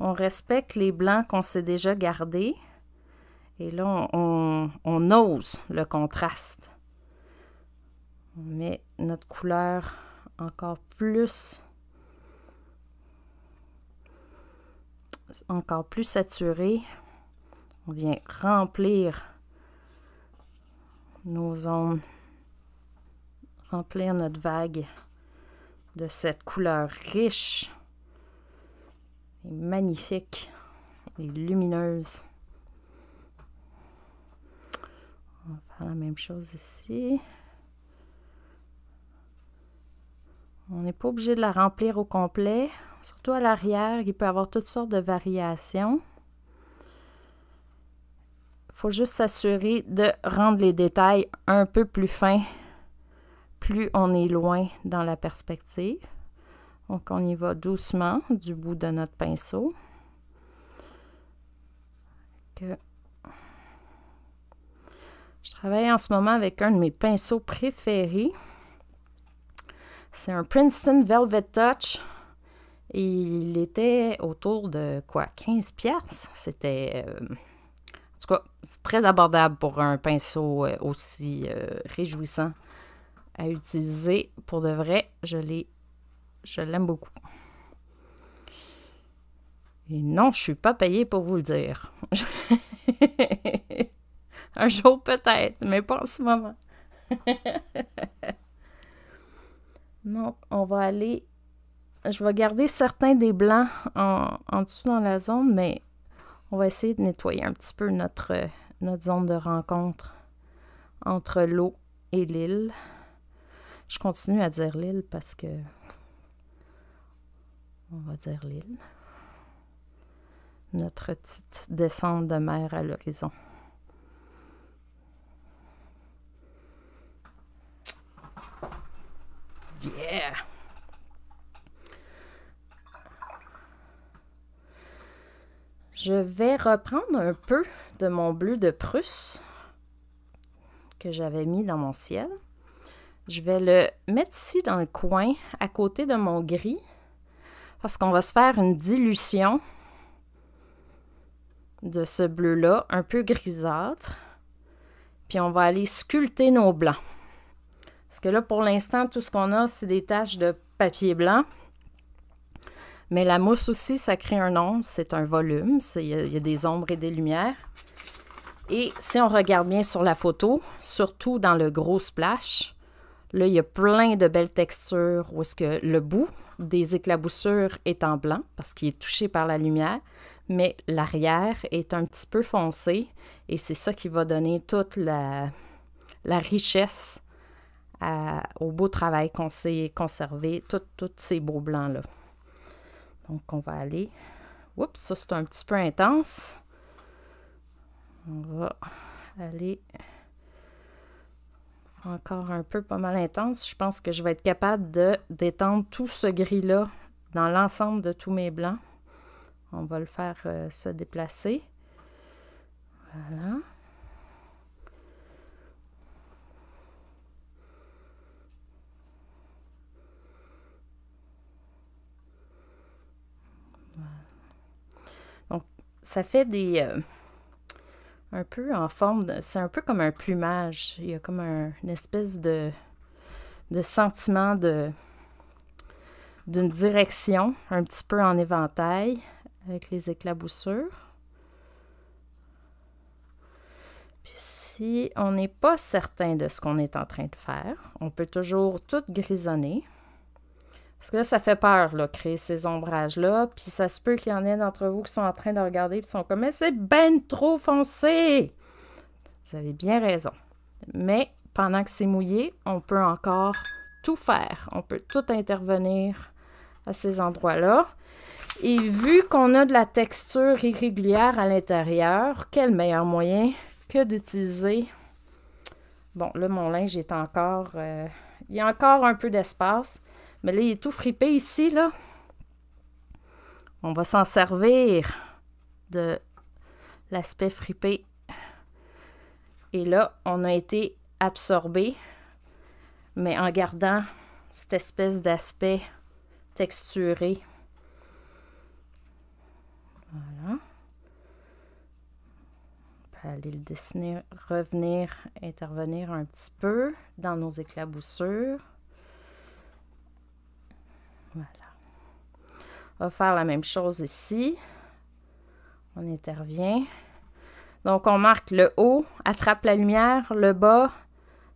On respecte les blancs qu'on s'est déjà gardés. Et là, on, ose le contraste. On met notre couleur encore plus encore plus saturée on vient remplir nos ondes, remplir notre vague de cette couleur riche et magnifique et lumineuse. On va faire la même chose ici. On n'est pas obligé de la remplir au complet, surtout à l'arrière, il peut avoir toutes sortes de variations faut juste s'assurer de rendre les détails un peu plus fins, plus on est loin dans la perspective. Donc, on y va doucement du bout de notre pinceau. je travaille en ce moment avec un de mes pinceaux préférés. C'est un Princeton Velvet Touch. Il était autour de quoi 15 pièces. C'était euh, en tout cas très abordable pour un pinceau euh, aussi euh, réjouissant à utiliser. Pour de vrai, je l'ai, je l'aime beaucoup. Et non, je ne suis pas payée pour vous le dire. un jour peut-être, mais pas en ce moment. Donc, on va aller... Je vais garder certains des blancs en dessous dans la zone, mais on va essayer de nettoyer un petit peu notre, euh, notre zone de rencontre entre l'eau et l'île. Je continue à dire l'île parce que... On va dire l'île. Notre petite descente de mer à l'horizon. Yeah! Je vais reprendre un peu de mon bleu de Prusse que j'avais mis dans mon ciel. Je vais le mettre ici dans le coin, à côté de mon gris, parce qu'on va se faire une dilution de ce bleu-là, un peu grisâtre. Puis on va aller sculpter nos blancs. Parce que là, pour l'instant, tout ce qu'on a, c'est des taches de papier blanc. Mais la mousse aussi, ça crée un nombre, c'est un volume, il y, a des ombres et des lumières. Et si on regarde bien sur la photo, surtout dans le gros splash, là, il y a plein de belles textures où est-ce que le bout des éclaboussures est en blanc parce qu'il est touché par la lumière, mais l'arrière est un petit peu foncé et c'est ça qui va donner toute la, richesse au beau travail qu'on s'est conservé, tous ces beaux blancs-là. Donc, on va aller... Oups, ça, c'est un petit peu intense. On va aller encore un peu pas mal intense. Je pense que je vais être capable de détendre tout ce gris-là dans l'ensemble de tous mes blancs. On va le faire euh, se déplacer. Voilà. ça fait des... Euh, un peu en forme de... C'est un peu comme un plumage. Il y a comme une espèce de, de sentiment de d'une direction, un petit peu en éventail, avec les éclaboussures. Puis si on n'est pas certain de ce qu'on est en train de faire, on peut toujours tout grisonner. Parce que là, ça fait peur, là, créer ces ombrages-là. Puis ça se peut qu'il y en ait d'entre vous qui sont en train de regarder et qui sont comme « Mais c'est ben trop foncé! » Vous avez bien raison. Mais pendant que c'est mouillé, on peut encore tout faire. On peut tout intervenir à ces endroits-là. Et vu qu'on a de la texture irrégulière à l'intérieur, quel meilleur moyen que d'utiliser... Bon, là, mon linge est encore... Euh, il y a encore un peu d'espace. Mais là, il est tout fripé ici, là. On va s'en servir de l'aspect fripé. Et là, on a été absorbé, mais en gardant cette espèce d'aspect texturé. Voilà. On peut aller le dessiner, revenir, intervenir un petit peu dans nos éclaboussures. On va faire la même chose ici. On intervient. Donc, on marque le haut, attrape la lumière. Le bas,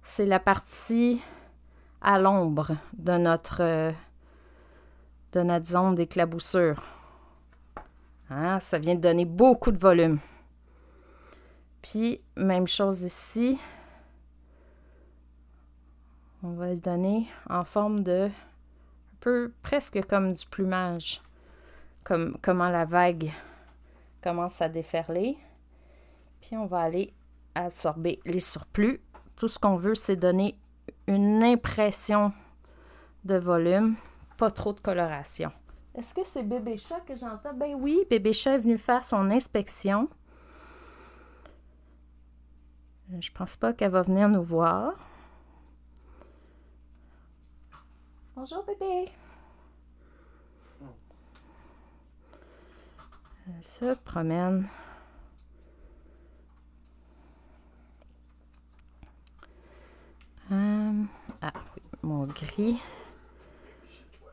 c'est la partie à l'ombre de notre, de notre zone d'éclaboussure. Hein, ça vient de donner beaucoup de volume. Puis, même chose ici. On va le donner en forme de un peu presque comme du plumage comme, comment la vague commence à déferler. Puis on va aller absorber les surplus. Tout ce qu'on veut, c'est donner une impression de volume, pas trop de coloration. Est-ce que c'est bébé chat que j'entends? Ben oui, bébé chat est venu faire son inspection. Euh, je pense pas qu'elle va venir nous voir. Bonjour bébé. Elle se promène. Hum, ah oui, mon gris.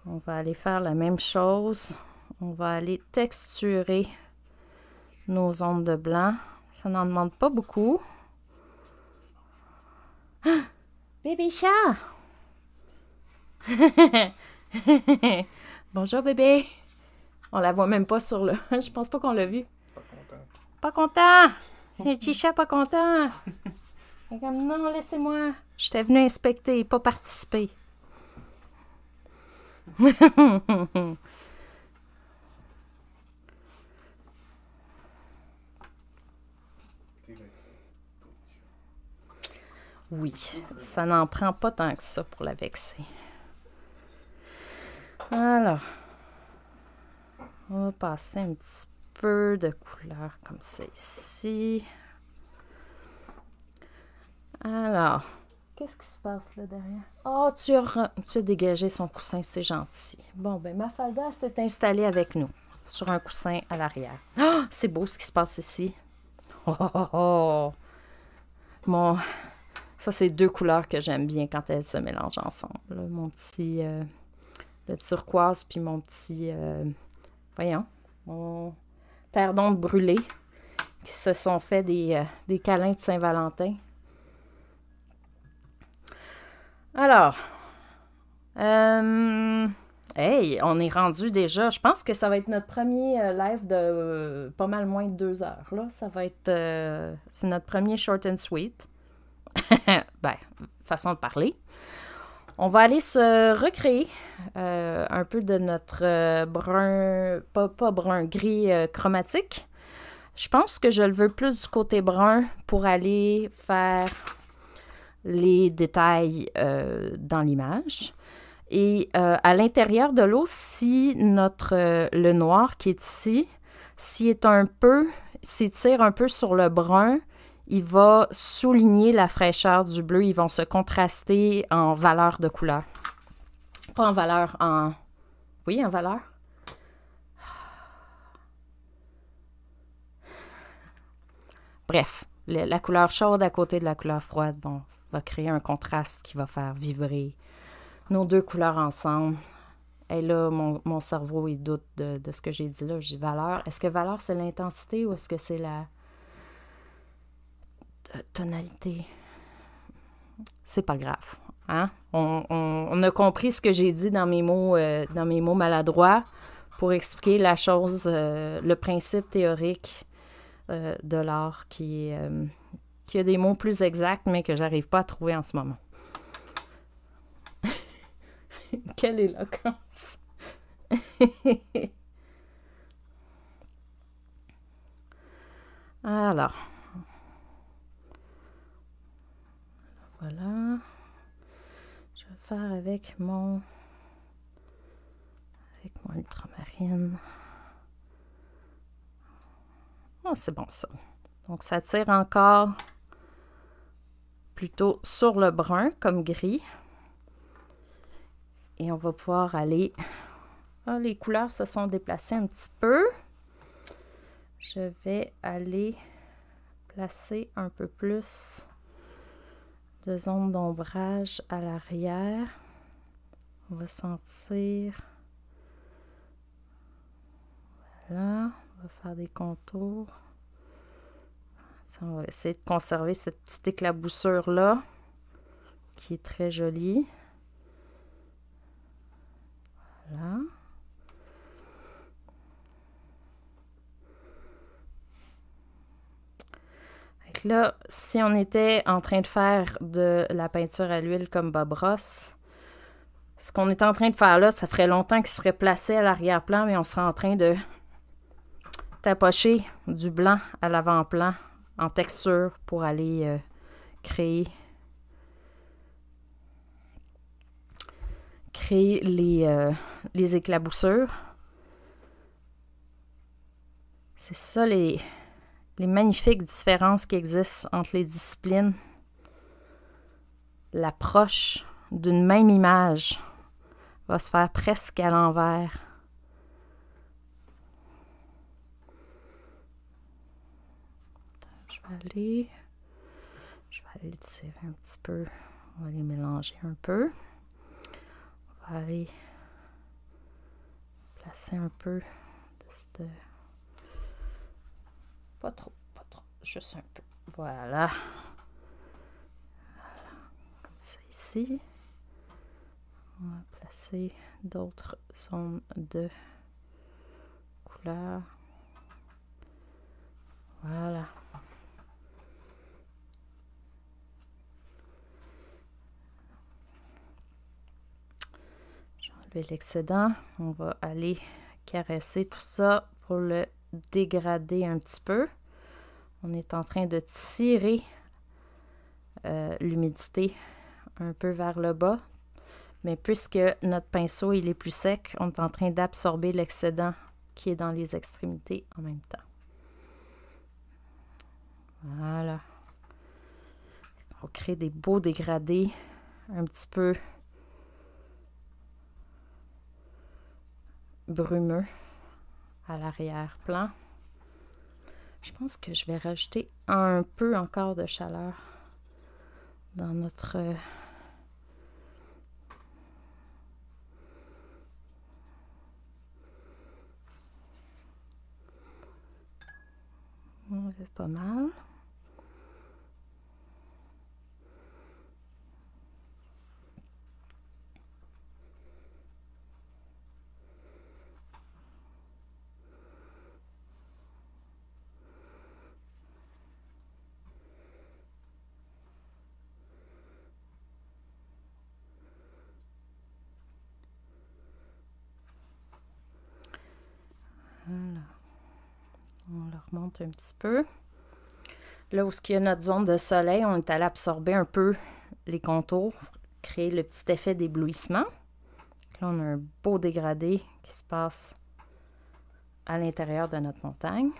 On va aller faire la même chose. On va aller texturer nos ondes de blanc. Ça n'en demande pas beaucoup. Ah, bébé chat! Bonjour bébé! On la voit même pas sur le. Je pense pas qu'on l'a vu. Pas content. Pas content! C'est un petit chat pas content! comme non, laissez-moi. J'étais venu inspecter, pas participer. Oui, ça n'en prend pas tant que ça pour la vexer. Alors. On va passer un petit peu de couleur comme ça ici. Alors, qu'est-ce qui se passe là derrière? Oh, tu as, dégagé son coussin, c'est gentil. Bon, ben Mafalda s'est installée avec nous sur un coussin à l'arrière. Ah! c'est beau ce qui se passe ici. Oh, oh, oh, oh. Mon, ça, c'est deux couleurs que j'aime bien quand elles se mélangent ensemble. Mon petit... Euh, le turquoise puis mon petit... Euh, voyons, on, terre d'ombre brûlée, qui se sont fait des, euh, câlins de Saint-Valentin. Alors, euh, hey, on est rendu déjà. Je pense que ça va être notre premier euh, live de pas mal moins de deux heures. Là. Ça va être. c'est notre premier short and sweet. ben, façon de parler. On va aller se recréer euh, un peu de notre euh, brun, pas, brun, gris euh, chromatique. Je pense que je le veux plus du côté brun pour aller faire les détails dans l'image. Et à l'intérieur de l'eau, si notre, le noir qui est ici, s'il est un peu, s'étire un peu sur le brun, il va souligner la fraîcheur du bleu. Ils vont se contraster en valeur de couleur. Pas en valeur, en... Oui, en valeur. Bref, la couleur chaude à côté de la couleur froide bon, va créer un contraste qui va faire vibrer nos deux couleurs ensemble. Et là, mon, cerveau, il doute de, de ce que j'ai dit là. Je valeur. Est-ce que valeur, c'est l'intensité ou est-ce que c'est la, euh, tonalité. C'est pas grave. Hein? On, a compris ce que j'ai dit dans mes mots, euh, dans mes mots maladroits pour expliquer la chose, euh, le principe théorique de l'art qui, qui a des mots plus exacts, mais que j'arrive pas à trouver en ce moment. Quelle éloquence! Alors. Voilà. Je vais faire avec mon avec mon ultramarine. Oh, c'est bon ça. Donc ça tire encore plutôt sur le brun comme gris. Et on va pouvoir aller... Ah, les couleurs se sont déplacées un petit peu. Je vais aller placer un peu plus de zone d'ombrage à l'arrière. On va sentir. Voilà, on va faire des contours. on va essayer de conserver cette petite éclaboussure-là qui est très jolie. Voilà. Donc là, si on était en train de faire de la peinture à l'huile comme Bob Ross, ce qu'on est en train de faire là, ça ferait longtemps qu'il serait placé à l'arrière-plan, mais on serait en train de tapocher du blanc à l'avant-plan en texture pour aller euh, créer créer les, euh, les éclaboussures. C'est ça les, les magnifiques différences qui existent entre les disciplines, l'approche d'une même image va se faire presque à l'envers. Je vais aller, je vais aller le un petit peu. On va les mélanger un peu. On va aller placer un peu de cette pas trop, pas trop. Juste un peu. Voilà. Comme ça ici. On va placer d'autres zones de couleur. Voilà. enlevé l'excédent. On va aller caresser tout ça pour le dégrader un petit peu. On est en train de tirer euh, l'humidité un peu vers le bas. Mais puisque notre pinceau il est plus sec, on est en train d'absorber l'excédent qui est dans les extrémités en même temps. Voilà. On crée des beaux dégradés un petit peu brumeux à l'arrière-plan. Je pense que je vais rajouter un peu encore de chaleur dans notre... Euh, on veut pas mal. un petit peu. Là où il y a notre zone de soleil, on est allé absorber un peu les contours, créer le petit effet d'éblouissement. Là, on a un beau dégradé qui se passe à l'intérieur de notre montagne.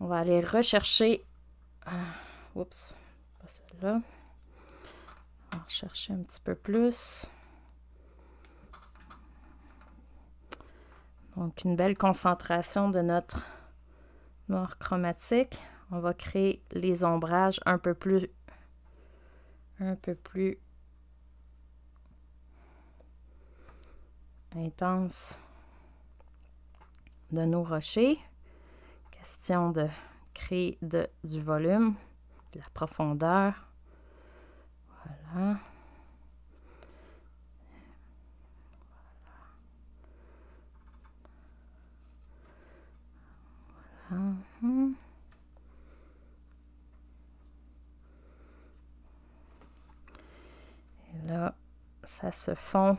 On va aller rechercher... Ah, oups, pas celle-là. On va rechercher un petit peu plus. Donc, une belle concentration de notre noir chromatique. On va créer les ombrages un peu plus un peu plus intense de nos rochers. Question de créer de, du volume, de la profondeur. Voilà. Uh-huh. Et là, ça se fond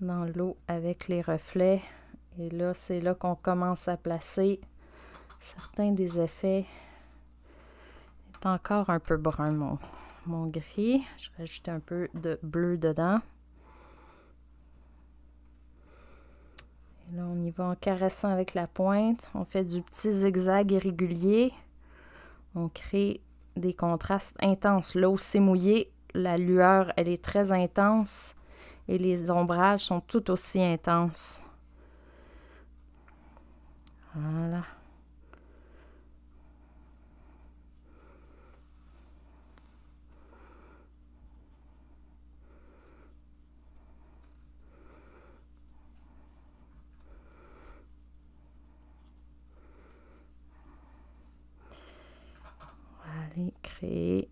dans l'eau avec les reflets. Et là, c'est là qu'on commence à placer certains des effets. C'est est encore un peu brun, mon, mon gris. Je rajoute un peu de bleu dedans. là, on y va en caressant avec la pointe. On fait du petit zigzag irrégulier. On crée des contrastes intenses. L'eau s'est mouillée, la lueur, elle est très intense et les ombrages sont tout aussi intenses. Voilà. créer.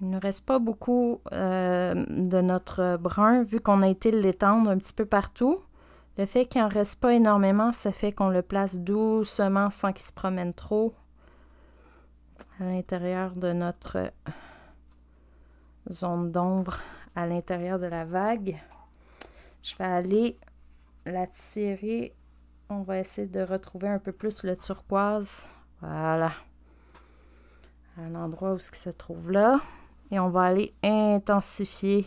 Il ne reste pas beaucoup euh, de notre brun, vu qu'on a été l'étendre un petit peu partout. Le fait qu'il n'en reste pas énormément, ça fait qu'on le place doucement sans qu'il se promène trop à l'intérieur de notre zone d'ombre, à l'intérieur de la vague. Je vais aller la tirer. On va essayer de retrouver un peu plus le turquoise. Voilà à un endroit où ce qui se trouve là. Et on va aller intensifier.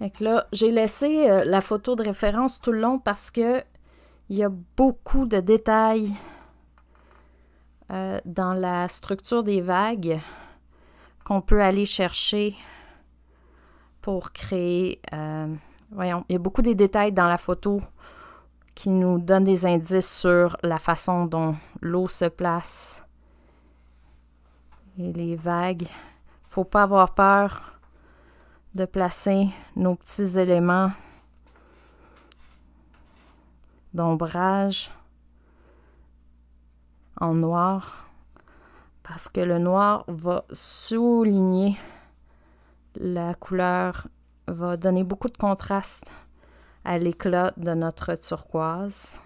Donc là, j'ai laissé euh, la photo de référence tout le long parce que il y a beaucoup de détails euh, dans la structure des vagues qu'on peut aller chercher pour créer. Euh, voyons, il y a beaucoup de détails dans la photo qui nous donne des indices sur la façon dont l'eau se place et les vagues. Faut pas avoir peur de placer nos petits éléments d'ombrage en noir parce que le noir va souligner la couleur, va donner beaucoup de contraste à l'éclat de notre turquoise.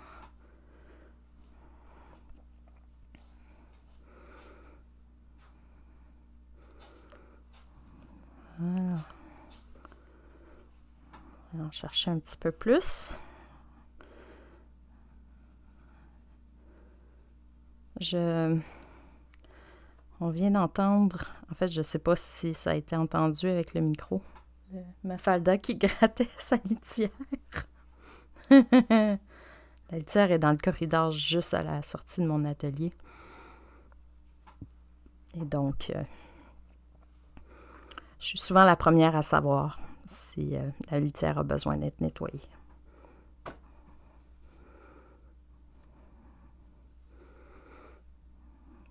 On cherche un petit peu plus. Je... On vient d'entendre, en fait, je ne sais pas si ça a été entendu avec le micro, euh, ma falda qui grattait sa litière. la litière est dans le corridor juste à la sortie de mon atelier. Et donc, euh, je suis souvent la première à savoir si euh, la litière a besoin d'être nettoyée.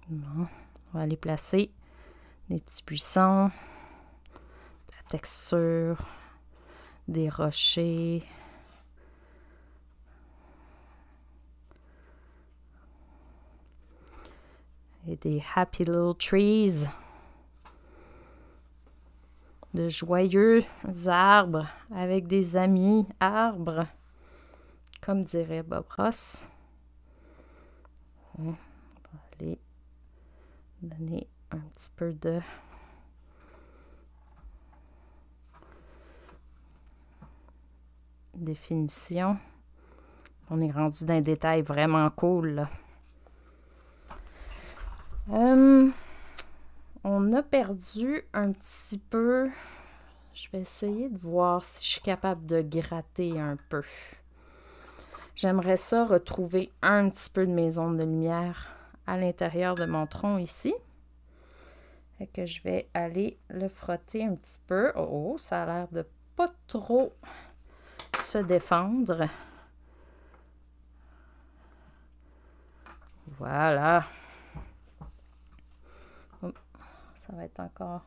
Bon, on va aller placer des petits puissants texture des rochers. Et des happy little trees. De joyeux arbres avec des amis arbres, comme dirait Bob Ross. On va aller donner un petit peu de définition. On est rendu d'un détail vraiment cool. Euh, on a perdu un petit peu. Je vais essayer de voir si je suis capable de gratter un peu. J'aimerais ça retrouver un petit peu de mes ondes de lumière à l'intérieur de mon tronc ici. et que je vais aller le frotter un petit peu. Oh, oh ça a l'air de pas trop se défendre. Voilà. Ça va être encore,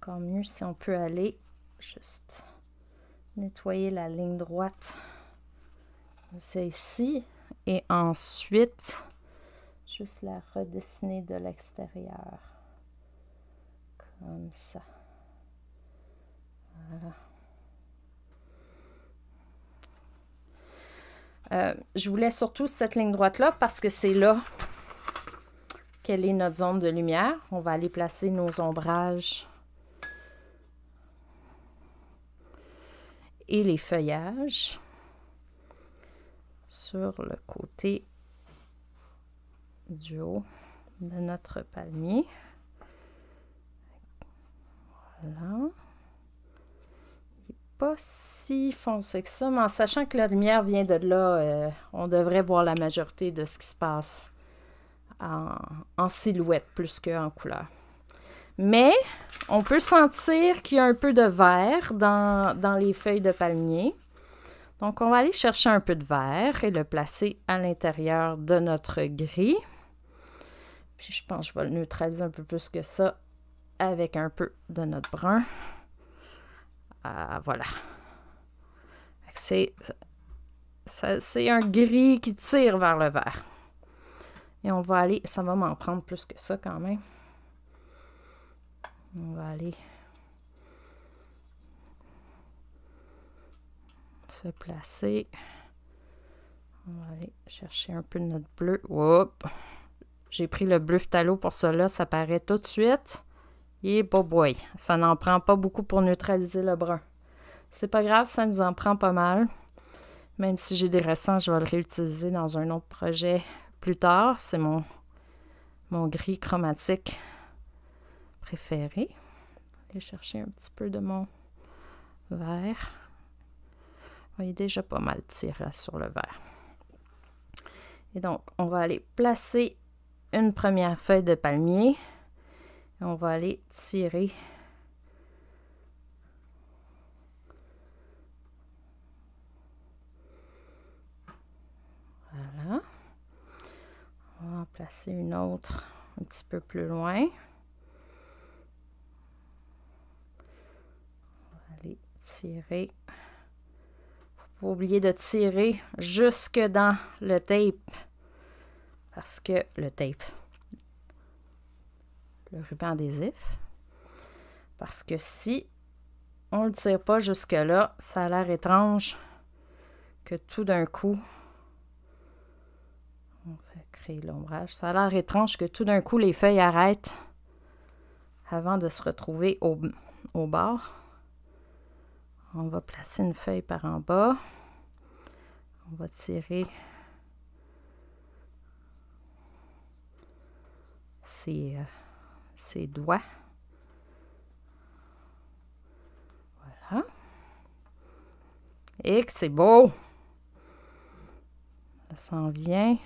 encore mieux si on peut aller juste nettoyer la ligne droite. C'est ici. Et ensuite, juste la redessiner de l'extérieur. Comme ça. Voilà. Euh, je voulais surtout cette ligne droite-là parce que c'est là quelle est notre zone de lumière. On va aller placer nos ombrages et les feuillages sur le côté du haut de notre palmier. Voilà pas si foncé que ça, mais en sachant que la lumière vient de là, euh, on devrait voir la majorité de ce qui se passe en, silhouette plus qu'en couleur. Mais on peut sentir qu'il y a un peu de vert dans, dans les feuilles de palmier. Donc on va aller chercher un peu de vert et le placer à l'intérieur de notre gris. Puis je pense que je vais le neutraliser un peu plus que ça avec un peu de notre brun. Ah, voilà. C'est un gris qui tire vers le vert. Et on va aller... Ça va m'en prendre plus que ça quand même. On va aller... Se placer. On va aller chercher un peu de notre bleu. J'ai pris le bleu phtalo pour cela. Ça paraît tout de suite. Et beau boy, ça n'en prend pas beaucoup pour neutraliser le brun. C'est pas grave, ça nous en prend pas mal. Même si j'ai des récents, je vais le réutiliser dans un autre projet plus tard. C'est mon, mon gris chromatique préféré. Je vais aller chercher un petit peu de mon vert. Vous voyez déjà pas mal tiré sur le vert. Et donc, on va aller placer une première feuille de palmier on va aller tirer. Voilà. On va en placer une autre un petit peu plus loin. On va aller tirer. Faut pas oublier de tirer jusque dans le tape. Parce que le tape, le ruban adhésif. Parce que si on ne le tire pas jusque-là, ça a l'air étrange que tout d'un coup, on va créer l'ombrage, ça a l'air étrange que tout d'un coup les feuilles arrêtent avant de se retrouver au, au bord. On va placer une feuille par en bas. On va tirer c'est... Euh, ses doigts. Voilà. Et que c'est beau! Ça s'en vient.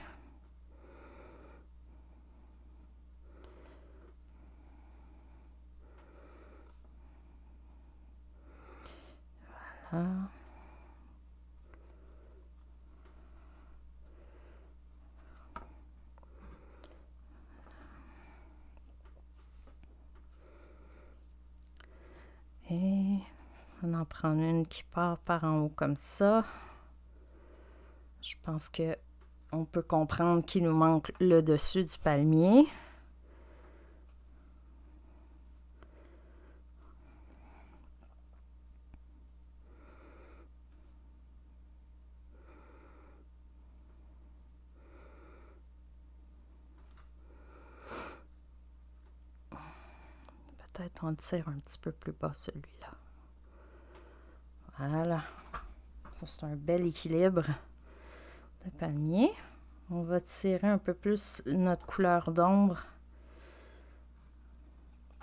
Voilà. prendre une qui part par en haut comme ça. Je pense que on peut comprendre qu'il nous manque le dessus du palmier. Peut-être on tire un petit peu plus bas celui-là. Voilà. C'est un bel équilibre de palmier. On va tirer un peu plus notre couleur d'ombre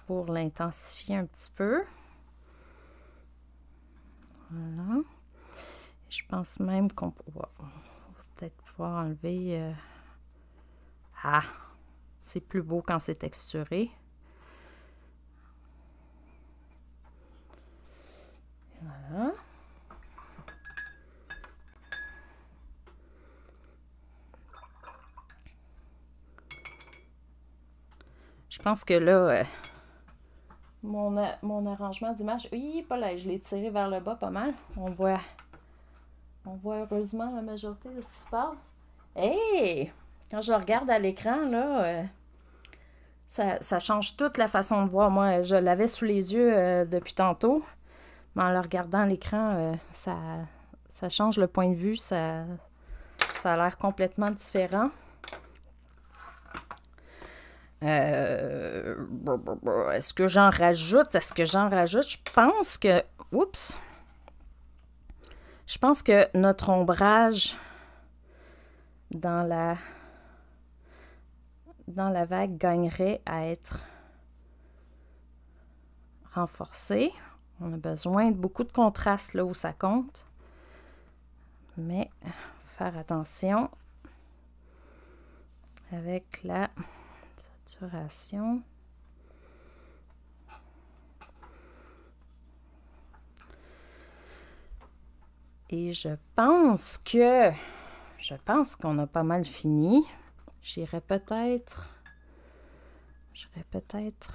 pour l'intensifier un petit peu. Voilà. Je pense même qu'on peut, peut-être pouvoir enlever... Euh, ah! C'est plus beau quand c'est texturé. Voilà. Je pense que là, euh, mon, arrangement d'image, oui, pas je l'ai tiré vers le bas pas mal. On voit, on voit heureusement la majorité de ce qui se passe. Hey! Quand je regarde à l'écran, là, euh, ça, change toute la façon de voir. Moi, je l'avais sous les yeux euh, depuis tantôt, mais en le regardant à l'écran, ça, ça change le point de vue, ça, ça a l'air complètement différent. Euh, est-ce que j'en rajoute? Est-ce que j'en rajoute? Je pense que... Oups! Je pense que notre ombrage dans la, dans la vague gagnerait à être renforcé. On a besoin de beaucoup de contraste là où ça compte. Mais faire attention avec la et je pense que, je pense qu'on a pas mal fini. J'irai peut-être, j'irai peut-être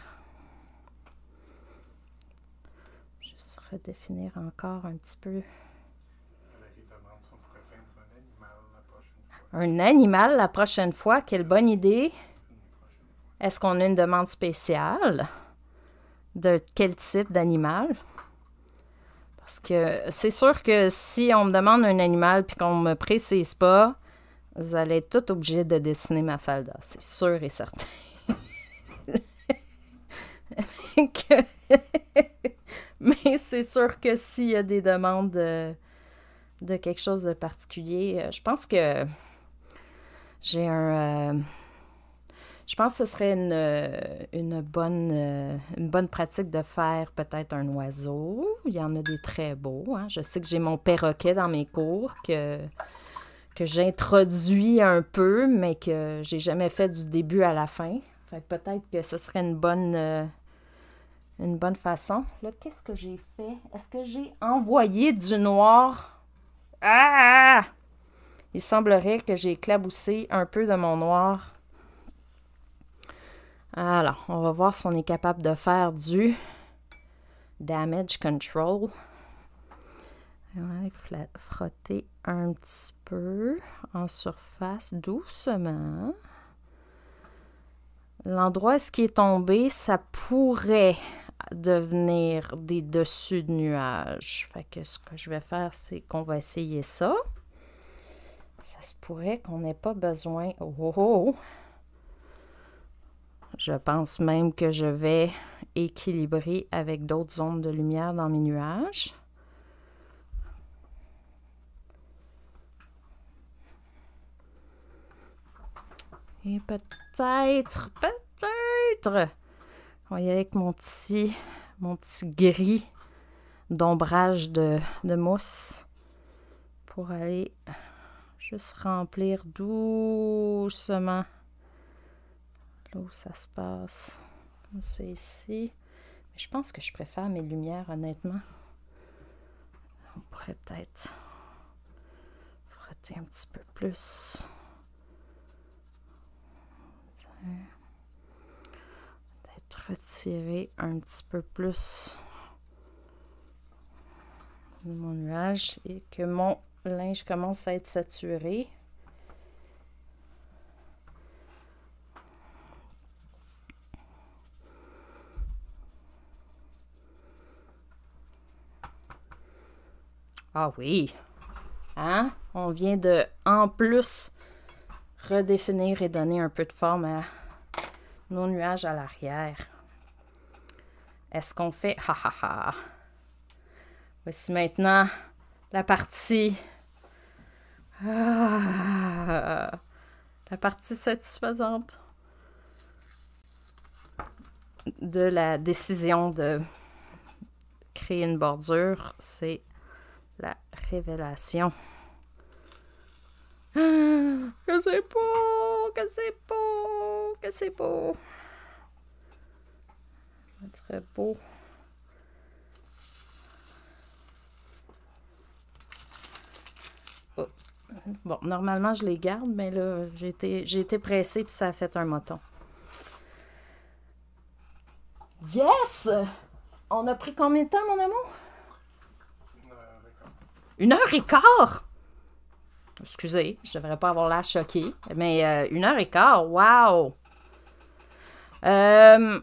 juste redéfinir encore un petit peu. Un animal la prochaine fois, quelle bonne idée. Est-ce qu'on a une demande spéciale de quel type d'animal? Parce que c'est sûr que si on me demande un animal puis qu'on me précise pas, vous allez être tout obligé de dessiner ma falda, c'est sûr et certain. Mais c'est sûr que s'il y a des demandes de, quelque chose de particulier, euh, je pense que j'ai un. Euh, je pense que ce serait une, euh, bonne, euh, une bonne pratique de faire peut-être un oiseau. Il y en a des très beaux. Hein. Je sais que j'ai mon perroquet dans mes cours que, que j'introduis un peu, mais que j'ai jamais fait du début à la fin. Fait peut-être que ce serait une bonne, euh, une bonne façon. Là, qu'est-ce que j'ai fait? Est-ce que j'ai envoyé du noir? Ah! Il semblerait que j'ai éclaboussé un peu de mon noir alors, on va voir si on est capable de faire du damage control. on va aller frotter un petit peu en surface, doucement. L'endroit ce qui est tombé, ça pourrait devenir des dessus de nuages. Fait que ce que je vais faire, c'est qu'on va essayer ça. Ça se pourrait qu'on n'ait pas besoin... oh. oh, oh! Je pense même que je vais équilibrer avec d'autres zones de lumière dans mes nuages. Et peut-être, peut-être, on va y aller avec mon petit, mon petit gris d'ombrage de, de, mousse pour aller juste remplir doucement où ça se passe, c'est ici. Mais je pense que je préfère mes lumières, honnêtement. On pourrait peut-être frotter un petit peu plus. Peut-être retirer un petit peu plus mon nuage et que mon linge commence à être saturé. Ah oui. Hein? On vient de, en plus, redéfinir et donner un peu de forme à nos nuages à l'arrière. Est-ce qu'on fait... Ha ha ha. Voici maintenant la partie... Ah, la partie satisfaisante de la décision de créer une bordure, c'est révélation. Ah, que c'est beau, que c'est beau, que c'est beau. Très beau. Oh. Bon, normalement, je les garde, mais là, j'ai été, pressée, puis ça a fait un moton. Yes! On a pris combien de temps, mon amour? Une heure et quart? Excusez, je devrais pas avoir l'air choqué, mais euh, une heure et quart, wow! Euh,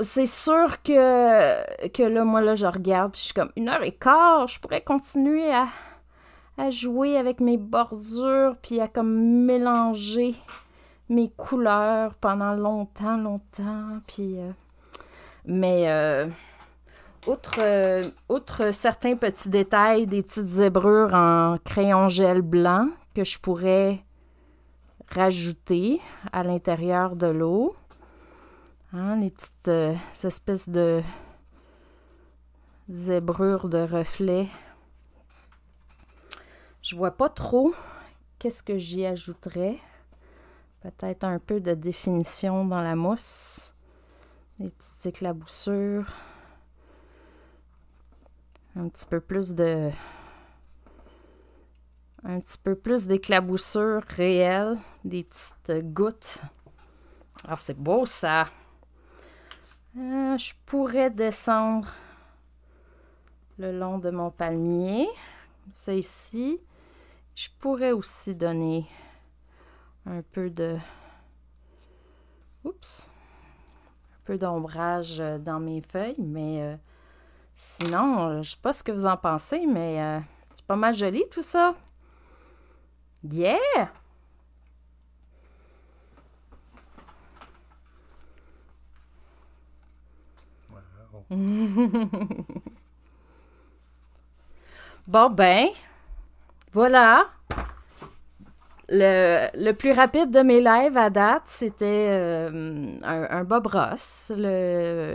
c'est sûr que, que là, moi, là, je regarde, puis je suis comme une heure et quart, je pourrais continuer à, à jouer avec mes bordures, puis à comme mélanger mes couleurs pendant longtemps, longtemps, puis... Euh, mais autre, euh, certains petits détails, des petites zébrures en crayon gel blanc que je pourrais rajouter à l'intérieur de l'eau. Hein, les petites euh, espèces de zébrures de reflets. Je vois pas trop qu'est-ce que j'y ajouterais. Peut-être un peu de définition dans la mousse. Des petites éclaboussures un petit peu plus de un petit peu plus d'éclaboussures réelles, des petites gouttes. Alors c'est beau ça. Euh, je pourrais descendre le long de mon palmier, c'est ici. Je pourrais aussi donner un peu de oups, un peu d'ombrage euh, dans mes feuilles, mais euh, Sinon, euh, je sais pas ce que vous en pensez, mais euh, c'est pas mal joli tout ça. Yeah! bon ben, voilà. Le, plus rapide de mes lives à date, c'était euh, un, Bob Ross.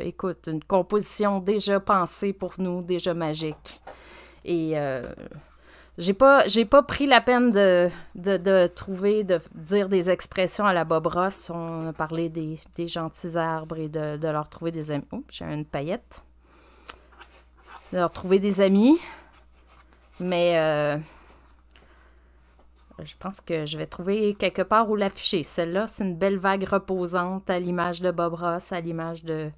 écoute, une composition déjà pensée pour nous, déjà magique. Et euh, j'ai pas, pas pris la peine de, trouver, de dire des expressions à la Bob Ross. On a parlé des, gentils arbres et de, leur trouver des amis. Oups, j'ai une paillette. De leur trouver des amis. Mais. Euh, je pense que je vais trouver quelque part où l'afficher. Celle-là, c'est une belle vague reposante à l'image de Bob Ross, à l'image de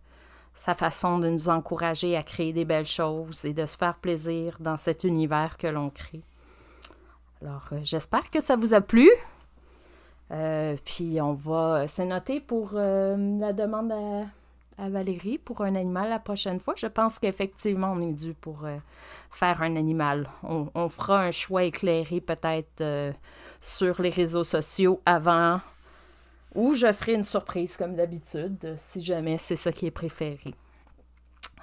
sa façon de nous encourager à créer des belles choses et de se faire plaisir dans cet univers que l'on crée. Alors, euh, j'espère que ça vous a plu. Euh, puis on va, c'est pour euh, la demande à, Valérie pour un animal la prochaine fois. Je pense qu'effectivement, on est dû pour euh, faire un animal. On, fera un choix éclairé peut-être euh, sur les réseaux sociaux avant ou je ferai une surprise comme d'habitude si jamais c'est ça qui est préféré.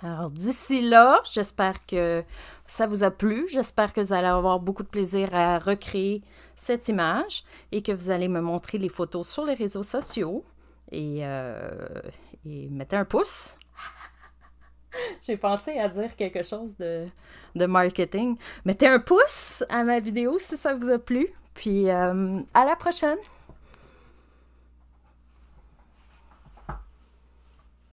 Alors d'ici là, j'espère que ça vous a plu. J'espère que vous allez avoir beaucoup de plaisir à recréer cette image et que vous allez me montrer les photos sur les réseaux sociaux. Et euh, et mettez un pouce. J'ai pensé à dire quelque chose de, marketing. Mettez un pouce à ma vidéo si ça vous a plu. Puis euh, à la prochaine!